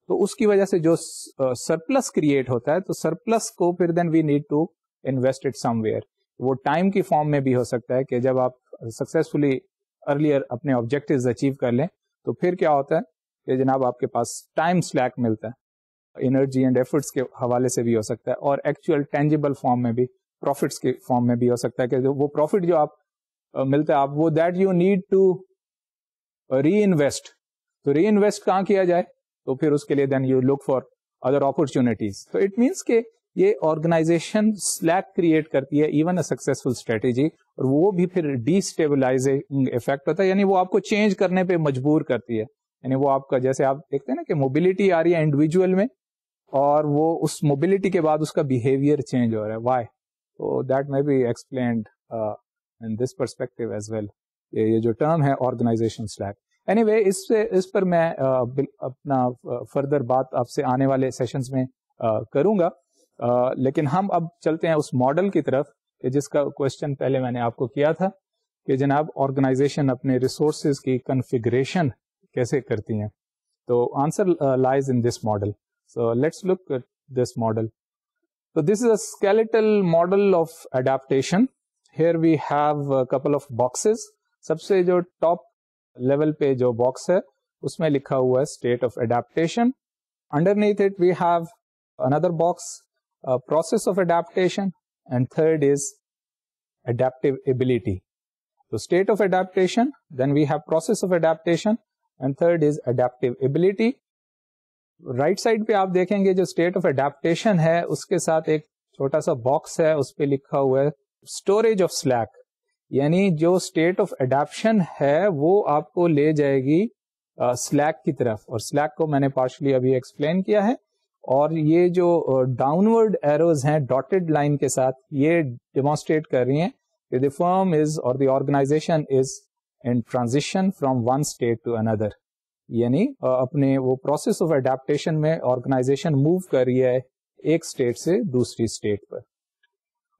तो उसकी वजह से जो सरप्लस क्रिएट होता है तो सरप्लस को फिर then we need to invest it somewhere वो टाइम की फॉर्म में भी हो सकता है कि जब आप सक्सेसफुली अर्लियर अपने ऑब्जेक्टिव अचीव कर लें तो फिर क्या होता है कि जनाब आपके पास टाइम स्लैक मिलता है एनर्जी एंड एफर्ट्स के हवाले से भी हो सकता है और एक्चुअल टेंजिबल फॉर्म में भी प्रॉफिट्स के फॉर्म में भी हो सकता है कि वो प्रॉफिट जो आप मिलता है आप वो that you need to reinvest तो री इन्वेस्ट कहाँ किया जाए तो फिर उसके लिए then you look for other opportunities तो इट मीन्स के ये ऑर्गेनाइजेशन स्लैक क्रिएट करती है इवन अ सक्सेसफुल स्ट्रेटेजी और वो भी फिर डिस्टेबलाइजिंग इफेक्ट होता है यानी वो आपको चेंज करने पे मजबूर करती है यानी वो आपका जैसे आप देखते हैं ना कि मोबिलिटी आ रही है इंडिविजुअल में और वो उस मोबिलिटी के बाद उसका बिहेवियर चेंज हो रहा है वाई तो that may be explained in this perspective as well ये जो टर्म है ऑर्गेनाइजेशन स्लैब एनी वे इस इस पर मैं uh, अपना फर्दर uh, बात आपसे आने वाले सेशंस में uh, करूंगा uh, लेकिन हम अब चलते हैं उस मॉडल की तरफ कि जिसका क्वेश्चन पहले मैंने आपको किया था कि जनाब ऑर्गेनाइजेशन अपने रिसोर्सेज की कन्फिग्रेशन कैसे करती हैं तो answer lies in this model so let's look this model So this is a skeletal model of adaptation. Here we have a couple of boxes. Subse jo top level page, jo box hai, usmein likha state of adaptation. Underneath it we have another box, process of adaptation. And third is adaptive ability. So state of adaptation, then we have process of adaptation. And third is adaptive ability. Right side पे आप देखेंगे जो state of adaptation है उसके साथ एक छोटा सा बॉक्स है उस पर लिखा हुआ है स्टोरेज ऑफ स्लैक यानी जो स्टेट ऑफ एडेप्शन है वो आपको ले जाएगी स्लैक uh, की तरफ और स्लैक को मैंने पार्शली अभी एक्सप्लेन किया है और ये जो डाउनवर्ड एरोज हैं डॉटेड लाइन के साथ ये डेमोन्स्ट्रेट कर रही हैं कि द फर्म इज और the organization is in transition from one state to another यानी अपने वो प्रोसेस ऑफ एडेप्टेशन में ऑर्गेनाइजेशन मूव कर रही है एक स्टेट से दूसरी स्टेट पर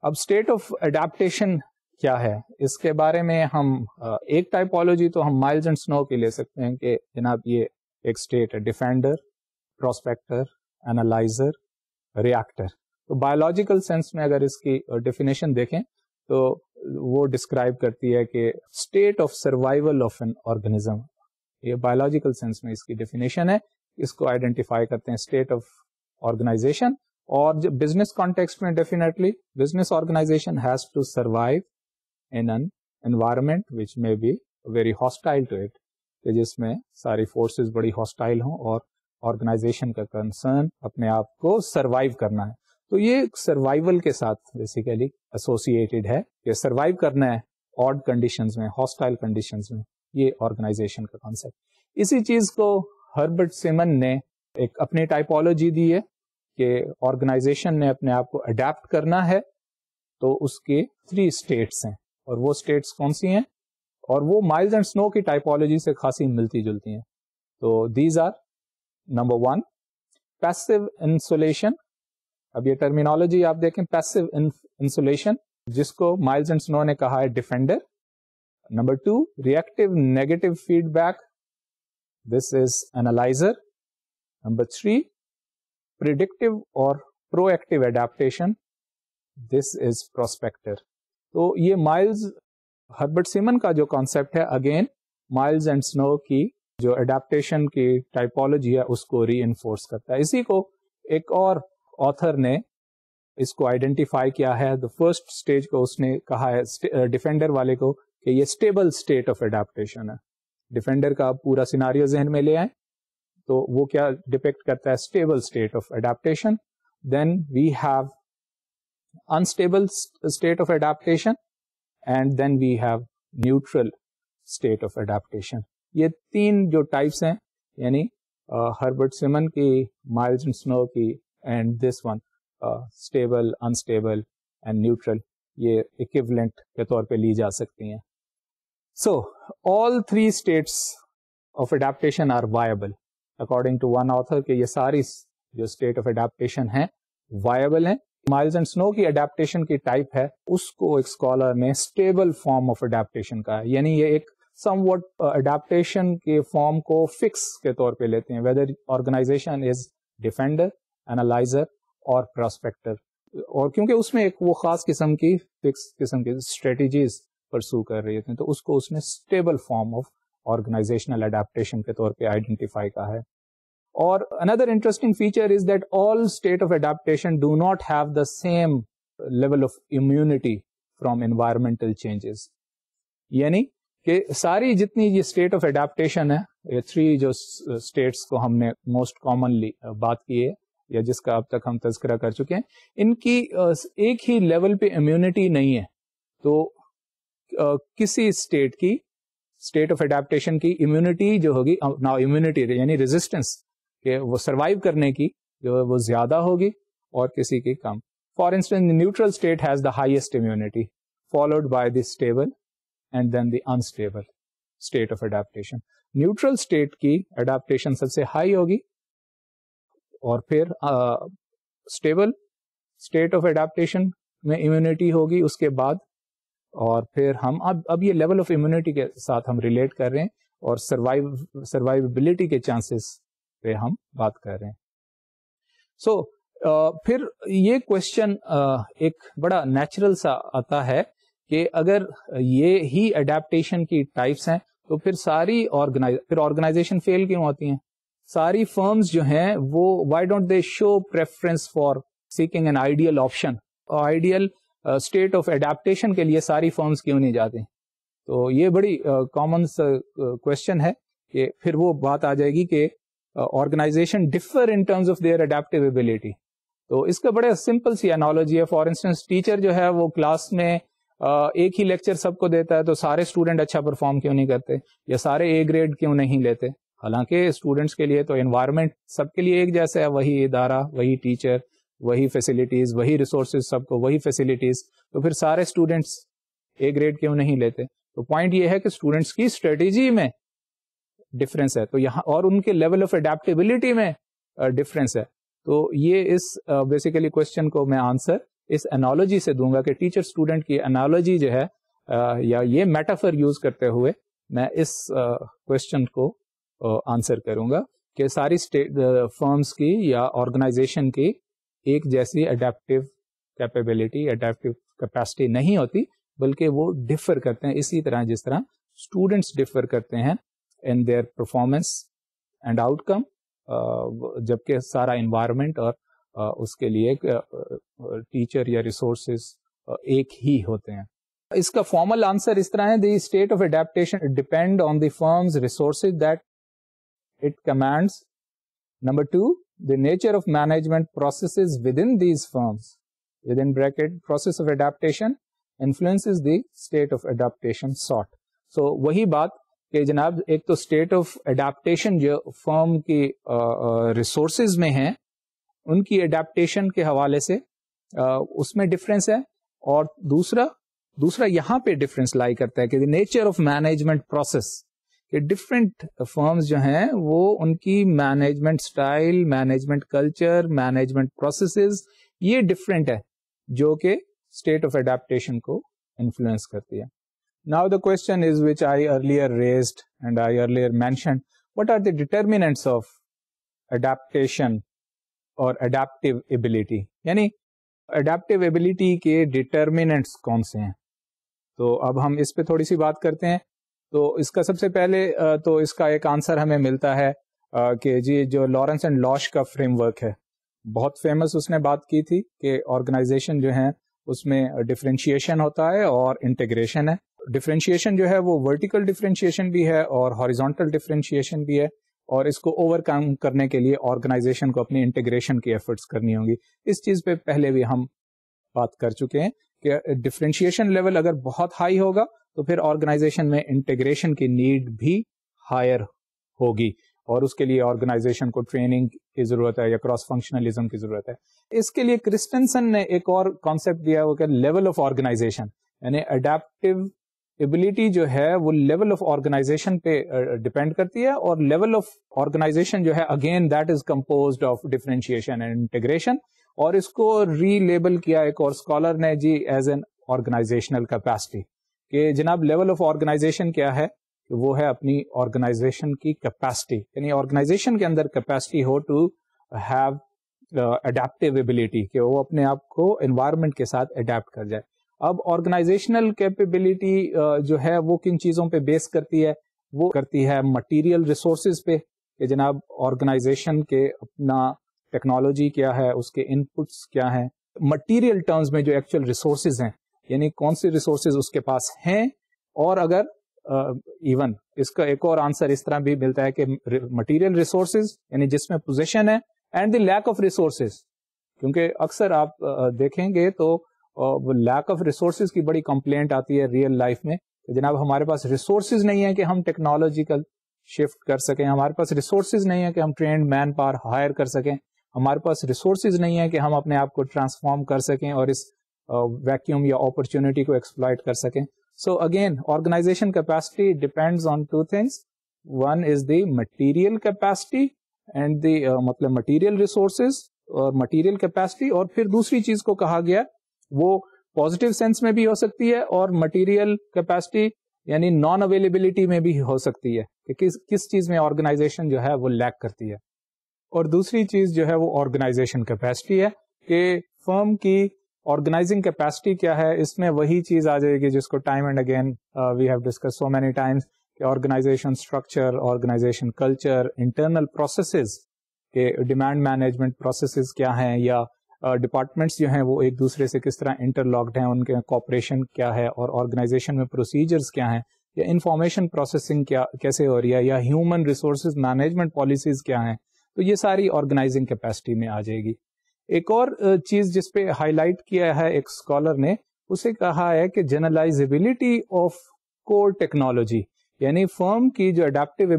अब स्टेट ऑफ एडेप्टेशन क्या है इसके बारे में हम एक टाइपोलॉजी तो हम माइल्स एंड स्नो की ले सकते हैं कि जनाब ये एक स्टेट है डिफेंडर प्रोस्पेक्टर एनालाइजर रिएक्टर तो बायोलॉजिकल सेंस में अगर इसकी डेफिनेशन देखें तो वो डिस्क्राइब करती है कि state of survival of an organism ये बायोलॉजिकल सेंस में इसकी डेफिनेशन है इसको आइडेंटिफाई करते हैं स्टेट ऑफ ऑर्गेनाइजेशन और जो बिजनेस कॉन्टेक्स्ट में definitely business organization has to survive in an environment which may be very hostile to it जिसमें सारी फोर्सेस बड़ी हॉस्टाइल हों और ऑर्गेनाइजेशन का कंसर्न अपने आप को सर्वाइव करना है तो ये सर्वाइवल के साथ बेसिकली एसोसिएटेड है कि सर्वाइव करना है ऑड कंडीशंस में हॉस्टाइल कंडीशंस में ये ऑर्गेनाइजेशन का कॉन्सेप्ट इसी चीज को हर्बर्ट सिमन ने एक अपनी टाइपोलॉजी दी है कि ऑर्गेनाइजेशन ने अपने आप को अडेप्ट करना है तो उसके थ्री स्टेट्स हैं और वो स्टेट्स कौन सी हैं और वो माइल्स एंड स्नो की टाइपोलॉजी से खासी मिलती जुलती हैं तो these are number one passive insulation अब ये टर्मिनोलॉजी आप देखें पैसिव इंसुलेशन जिसको माइल्स एंड स्नो ने कहा है defender Number two, reactive negative feedback. This is analyzer. Number three, predictive or proactive adaptation. This is prospector. तो ये माइल्स हर्बर्ट सिमन का जो कॉन्सेप्ट है अगेन माइल्स एंड स्नो की जो एडाप्टेशन की टाइपोलॉजी है उसको री करता है इसी को एक और ऑथर ने इसको आइडेंटिफाई किया है द फर्स्ट स्टेज को उसने कहा है डिफेंडर वाले को कि ये स्टेबल स्टेट ऑफ एडाप्टेशन है डिफेंडर का आप पूरा सिनारियो जहन में ले आए तो वो क्या डिपेक्ट करता है stable state of adaptation then we have unstable state of adaptation and then we have neutral state of adaptation ये तीन जो टाइप्स हैं यानी हर्बर्ट सिमन की माइल्स एंड स्नो की and this one stable unstable and neutral ये equivalent के तौर पे ली जा सकती हैं So, all three states of adaptation are viable. According to one author कि ये सारी जो state of adaptation है viable है माइल्स एंड स्नो की अडेप्टेशन की टाइप है उसको एक स्कॉलर ने स्टेबल फॉर्म ऑफ अडेप्टेशन कहा यानी ये एक समवट अडेप्टेशन के फॉर्म को फिक्स के तौर पे लेते हैं whether organization is defender analyzer और प्रोस्पेक्टर और क्योंकि उसमें एक वो खास किस्म की फिक्स किस्म की स्ट्रेटेजीज परसू कर रही होती हैं तो उसको उसने stable form of organizational adaptation के तौर पे आइडेंटिफाई कहा है और another interesting feature is that all state of adaptation do not have the same level of immunity from environmental changes यानी कि सारी जितनी ये स्टेट ऑफ एडेप्टेशन है ये थ्री जो स्टेट्स को हमने मोस्ट कॉमनली बात की है या जिसका अब तक हम तस्करा कर चुके हैं इनकी एक ही लेवल पे इम्यूनिटी नहीं है तो किसी स्टेट की स्टेट ऑफ एडेप्टन की इम्यूनिटी जो होगी ना इम्यूनिटी यानी रेजिस्टेंस वो सर्वाइव करने की जो है वो ज्यादा होगी और किसी की कम for instance neutral state has the highest immunity followed by the stable and then the unstable state of adaptation neutral state की एडेप्टेशन सबसे हाई होगी और फिर स्टेबल स्टेट ऑफ एडेप्टन में इम्यूनिटी होगी उसके बाद और फिर हम अब अब ये लेवल ऑफ इम्यूनिटी के साथ हम रिलेट कर रहे हैं और सर्वाइव सर्वाइवेबिलिटी के चांसेस पे हम बात कर रहे हैं सो so, Uh, फिर ये क्वेश्चन uh, एक बड़ा नेचुरल सा आता है कि अगर ये ही अडेप्टेशन की टाइप्स हैं तो फिर सारी ऑर्गेनाइज फिर ऑर्गेनाइजेशन फेल क्यों होती हैं सारी फर्म्स जो हैं वो why don't they show preference for seeking an ideal option ideal state of adaptation के लिए सारी फॉर्म्स क्यों नहीं जाते तो ये बड़ी कॉमन क्वेश्चन है कि फिर वो बात आ जाएगी कि organization differ in terms of their adaptive ability तो इसका बड़े सिंपल सी एनोलॉजी है फॉर इंस्टेंस टीचर जो है वो क्लास में Uh, एक ही लेक्चर सबको देता है तो सारे स्टूडेंट अच्छा परफॉर्म क्यों नहीं करते या सारे ए ग्रेड क्यों नहीं लेते हालांकि स्टूडेंट्स के लिए तो एनवायरमेंट सबके लिए एक जैसा है वही इदारा वही टीचर वही फैसिलिटीज वही रिसोर्सेज सबको वही फैसिलिटीज तो फिर सारे स्टूडेंट्स ए ग्रेड क्यों नहीं लेते तो पॉइंट ये है कि स्टूडेंट्स की स्ट्रेटेजी में डिफरेंस है तो यहाँ और उनके लेवल ऑफ अडेप्टेबिलिटी में डिफरेंस है तो ये इस बेसिकली क्वेश्चन को मैं आंसर इस एनोलॉजी से दूंगा कि टीचर स्टूडेंट की एनोलॉजी जो है या ये मेटाफर यूज करते हुए मैं इस क्वेश्चन को आंसर करूंगा कि सारी स्टेट फर्म्स की या ऑर्गेनाइजेशन की एक जैसी अडेप्टिव कैपेबिलिटी अडेप्टिव कैपेसिटी नहीं होती बल्कि वो डिफर करते हैं इसी तरह जिस तरह स्टूडेंट्स डिफर करते हैं in their performance and outcome जबकि सारा इन्वायरमेंट और उसके लिए टीचर या रिसोर्सेज एक ही होते हैं इसका फॉर्मल आंसर इस तरह है the state of adaptation depend on the firm's resources that it commands number two the nature of management processes within these firms, within bracket, process of adaptation influences the state of adaptation sought. So wahi baat, ke janab, ek to state of adaptation jo firm ki uh, uh, resources mein hain, unki adaptation ke हवाले se, uh, difference hai, aur और दूसरा दूसरा pe difference lie karta hai, ke the nature of management process, कि different firms जो हैं वो उनकी management style management culture management processes ये डिफरेंट है जो कि स्टेट ऑफ एडेप्टेशन को इन्फ्लुएंस करती है now the question is which I earlier raised and I earlier mention what are the determinants of adaptation और एडेप्टिव एबिलिटी यानी adaptive ability के डिटर्मिनेंट्स कौन से हैं तो अब हम इस पे थोड़ी सी बात करते हैं तो इसका सबसे पहले तो इसका एक आंसर हमें मिलता है कि जी जो लॉरेंस एंड लॉश का फ्रेमवर्क है बहुत फेमस उसने बात की थी कि ऑर्गेनाइजेशन जो है उसमें डिफ्रेंशिएशन होता है और इंटीग्रेशन है डिफ्रेंशिएशन जो है वो वर्टिकल डिफ्रेंशिएशन भी है और हॉरिजॉन्टल डिफ्रेंशिएशन भी है और इसको ओवरकम करने के लिए ऑर्गेनाइजेशन को अपनी इंटीग्रेशन की एफर्ट्स करनी होंगी इस चीज पे पहले भी हम बात कर चुके हैं कि डिफ्रेंशिएशन लेवल अगर बहुत हाई होगा तो फिर ऑर्गेनाइजेशन में इंटीग्रेशन की नीड भी हायर होगी और उसके लिए ऑर्गेनाइजेशन को ट्रेनिंग की जरूरत है या क्रॉस फंक्शनलिज्म की जरूरत है इसके लिए क्रिस्टेंसन ने एक और कॉन्सेप्ट दिया वो क्या लेवल ऑफ ऑर्गेनाइजेशन यानी अडेप्टिव एबिलिटी जो है वो लेवल ऑफ ऑर्गेनाइजेशन पे डिपेंड करती है और लेवल ऑफ ऑर्गेनाइजेशन जो है again that is compose of differentiation and integration और इसको रीलेबल किया एक और स्कॉलर ने जी एज एन ऑर्गेनाइजेशनल कैपेसिटी कि जनाब लेवल ऑफ ऑर्गेनाइजेशन क्या है वो है अपनी ऑर्गेनाइजेशन की कैपेसिटी यानी ऑर्गेनाइजेशन के अंदर कैपेसिटी हो टू हैव अडेप्टिव एबिलिटी कि वो अपने आप को एनवायरमेंट के साथ अडेप्ट कर जाए अब ऑर्गेनाइजेशनल कैपेबिलिटी uh, जो है वो किन चीजों पे बेस करती है वो करती है मटेरियल रिसोर्सेज पे कि जनाब ऑर्गेनाइजेशन के अपना टेक्नोलॉजी क्या है उसके इनपुट्स क्या हैं मटेरियल टर्म्स में जो एक्चुअल रिसोर्सेज हैं यानी कौन से रिसोर्सेज उसके पास हैं और अगर इवन uh, इसका एक और आंसर इस तरह भी मिलता है कि मटेरियल रिसोर्सेज यानी जिसमें पोजीशन है and the lack of resources क्योंकि अक्सर आप uh, देखेंगे तो लैक ऑफ रिसोर्सेज की बड़ी कंप्लेंट आती है रियल लाइफ में कि जनाब हमारे पास रिसोर्सेज नहीं है कि हम टेक्नोलॉजिकल शिफ्ट कर सकें हमारे पास रिसोर्सेज नहीं है कि हम ट्रेन मैन पावर हायर कर सकें हमारे पास रिसोर्सेज नहीं है कि हम अपने आप को ट्रांसफॉर्म कर सकें और इस वैक्यूम या अपॉर्चुनिटी को एक्सप्लॉयट कर सकें so again organization capacity depends on two things one is the material capacity and the मतलब मटेरियल रिसोर्सेज और मटेरियल कैपेसिटी और फिर दूसरी चीज को कहा गया वो पॉजिटिव सेंस में भी हो सकती है और मटेरियल कैपेसिटी यानी नॉन अवेलेबिलिटी में भी हो सकती है कि किस किस चीज में ऑर्गेनाइजेशन जो है वो लैक करती है और दूसरी चीज जो है वो ऑर्गेनाइजेशन कैपेसिटी है कि फर्म की ऑर्गेनाइजिंग कैपेसिटी क्या है इसमें वही चीज आ जाएगी जिसको time and again we have discuss so many times organization structure organization culture internal processes के डिमांड मैनेजमेंट प्रोसेसेस क्या है या डिपार्टमेंट्स uh, जो हैं वो एक दूसरे से किस तरह इंटरलॉक्ड हैं उनके कॉपरेशन क्या है और ऑर्गेनाइजेशन में प्रोसीजर्स क्या हैं या इंफॉर्मेशन प्रोसेसिंग क्या कैसे हो रही है या ह्यूमन रिसोर्स मैनेजमेंट पॉलिसीज क्या हैं तो ये सारी ऑर्गेनाइजिंग कैपेसिटी में आ जाएगी एक और चीज जिसपे हाईलाइट किया है एक स्कॉलर ने उसे कहा है कि जनरलाइजेबिलिटी ऑफ कोर टेक्नोलॉजी यानी फर्म की जो अडेप्टिव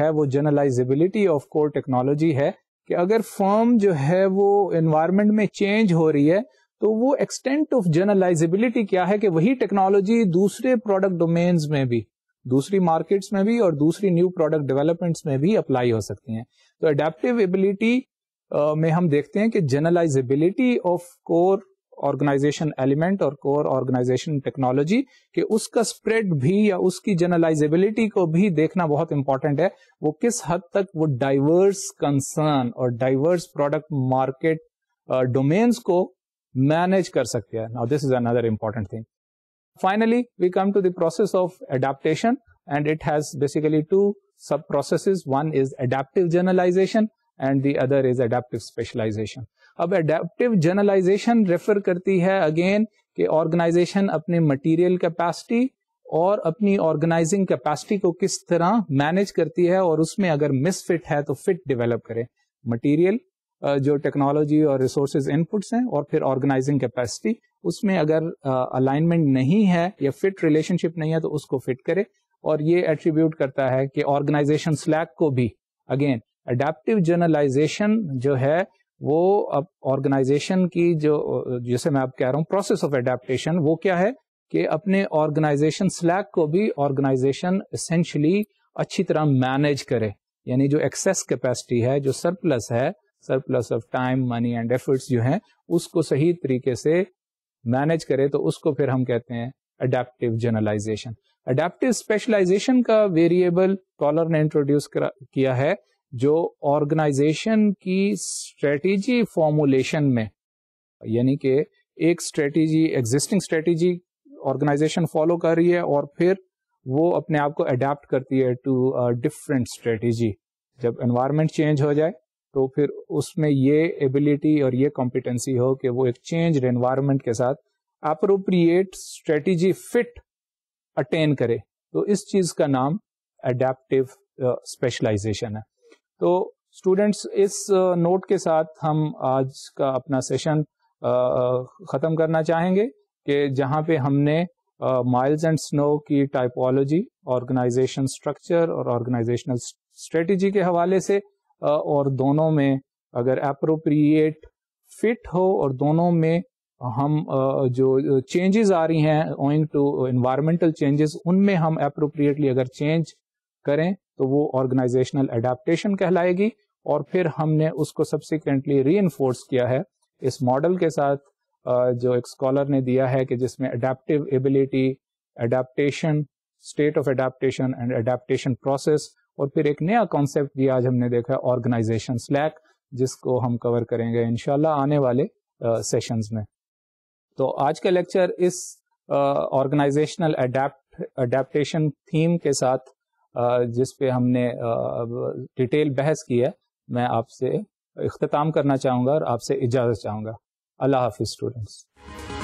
है वो जनरलाइजेबिलिटी ऑफ कोर टेक्नोलॉजी है कि अगर फर्म जो है वो एनवायरमेंट में चेंज हो रही है तो वो एक्सटेंट ऑफ जनरलाइजेबिलिटी क्या है कि वही टेक्नोलॉजी दूसरे प्रोडक्ट डोमेन्स में भी दूसरी मार्केट्स में भी और दूसरी न्यू प्रोडक्ट डेवलपमेंट्स में भी अप्लाई हो सकती हैं तो अडेप्टिव में हम देखते हैं कि generalizability of core organization element और कोर ऑर्गेनाइजेशन टेक्नोलॉजी कि उसका स्प्रेड भी या उसकी जनरलाइजेबिलिटी को भी देखना बहुत इंपॉर्टेंट है वो किस हद तक वो डाइवर्स कंसर्न और डाइवर्स प्रोडक्ट मार्केट डोमेन्स को मैनेज कर सकते हैं now this is another important thing finally we come to the process of adaptation and it has basically two sub processes one is adaptive generalization and the other is adaptive specialization अब adaptive generalization refer करती है again कि organisation अपने material capacity और अपनी organising capacity को किस तरह मैनेज करती है और उसमें अगर मिसफिट है तो फिट डेवलप करें मटेरियल जो टेक्नोलॉजी और रिसोर्सेज इनपुट्स हैं और फिर ऑर्गेनाइजिंग कैपेसिटी उसमें अगर अलाइनमेंट नहीं है या फिट रिलेशनशिप नहीं है तो उसको फिट करे और ये एट्रीब्यूट करता है कि ऑर्गेनाइजेशन स्लैक को भी अगेन अडेप्टिव जर्नलाइजेशन जो है वो अब ऑर्गेनाइजेशन की जो जैसे मैं आप कह रहा हूँ प्रोसेस ऑफ एडेप्टेशन वो क्या है कि अपने ऑर्गेनाइजेशन स्लैक को भी ऑर्गेनाइजेशन एसेंशली अच्छी तरह मैनेज करे यानी जो एक्सेस कैपेसिटी है जो सरप्लस है surplus of time money and efforts जो हैं उसको सही तरीके से मैनेज करे तो उसको फिर हम कहते हैं अडेप्टिव जर्नलाइजेशन अडेप्टिव स्पेशलाइजेशन का वेरिएबल कॉलर ने इंट्रोड्यूस किया है जो ऑर्गेनाइजेशन की स्ट्रेटेजी फॉर्मुलेशन में यानी कि एक strategy existing strategy organization follow कर रही है और फिर वो अपने आप को अडेप्ट करती है टू डिफरेंट स्ट्रेटेजी जब एनवायरनमेंट चेंज हो जाए तो फिर उसमें ये एबिलिटी और ये कॉम्पिटेंसी हो कि वो एक चेंज एनवायरनमेंट के साथ अप्रोप्रिएट स्ट्रेटेजी फिट अटेन करे तो इस चीज का नाम अडेप्टिव स्पेशलाइजेशन uh, है तो स्टूडेंट्स इस नोट के साथ हम आज का अपना सेशन ख़त्म करना चाहेंगे कि जहाँ पे हमने माइल्स एंड स्नो की टाइपोलॉजी ऑर्गेनाइजेशन स्ट्रक्चर और ऑर्गेनाइजेशनल स्ट्रेटजी के हवाले से uh, और दोनों में अगर अप्रोप्रिएट फिट हो और दोनों में हम uh, जो चेंजेस आ रही हैं ओइंग टू इन्वायरमेंटल चेंजेस उनमें हम अप्रोप्रिएटली अगर चेंज करें तो वो ऑर्गेनाइजेशनल एडेप्टेशन कहलाएगी और फिर हमने उसको सब्सिक्वेंटली री किया है इस मॉडल के साथ जो एक स्कॉलर ने दिया है कि जिसमें adaptive ability adaptation state of adaptation and adaptation process और फिर एक नया कॉन्सेप्ट भी आज हमने देखा है ऑर्गेनाइजेशन स्लैक जिसको हम कवर करेंगे इनशाला आने वाले सेशंस में तो आज का लेक्चर इस ऑर्गेनाइजेशनल अडेप्टेशन थीम के साथ जिस पे हमने डिटेल बहस की है मैं आपसे अख्ताम करना चाहूँगा और आपसे इजाज़त चाहूँगा अल्लाह हाफि स्टूडेंट्स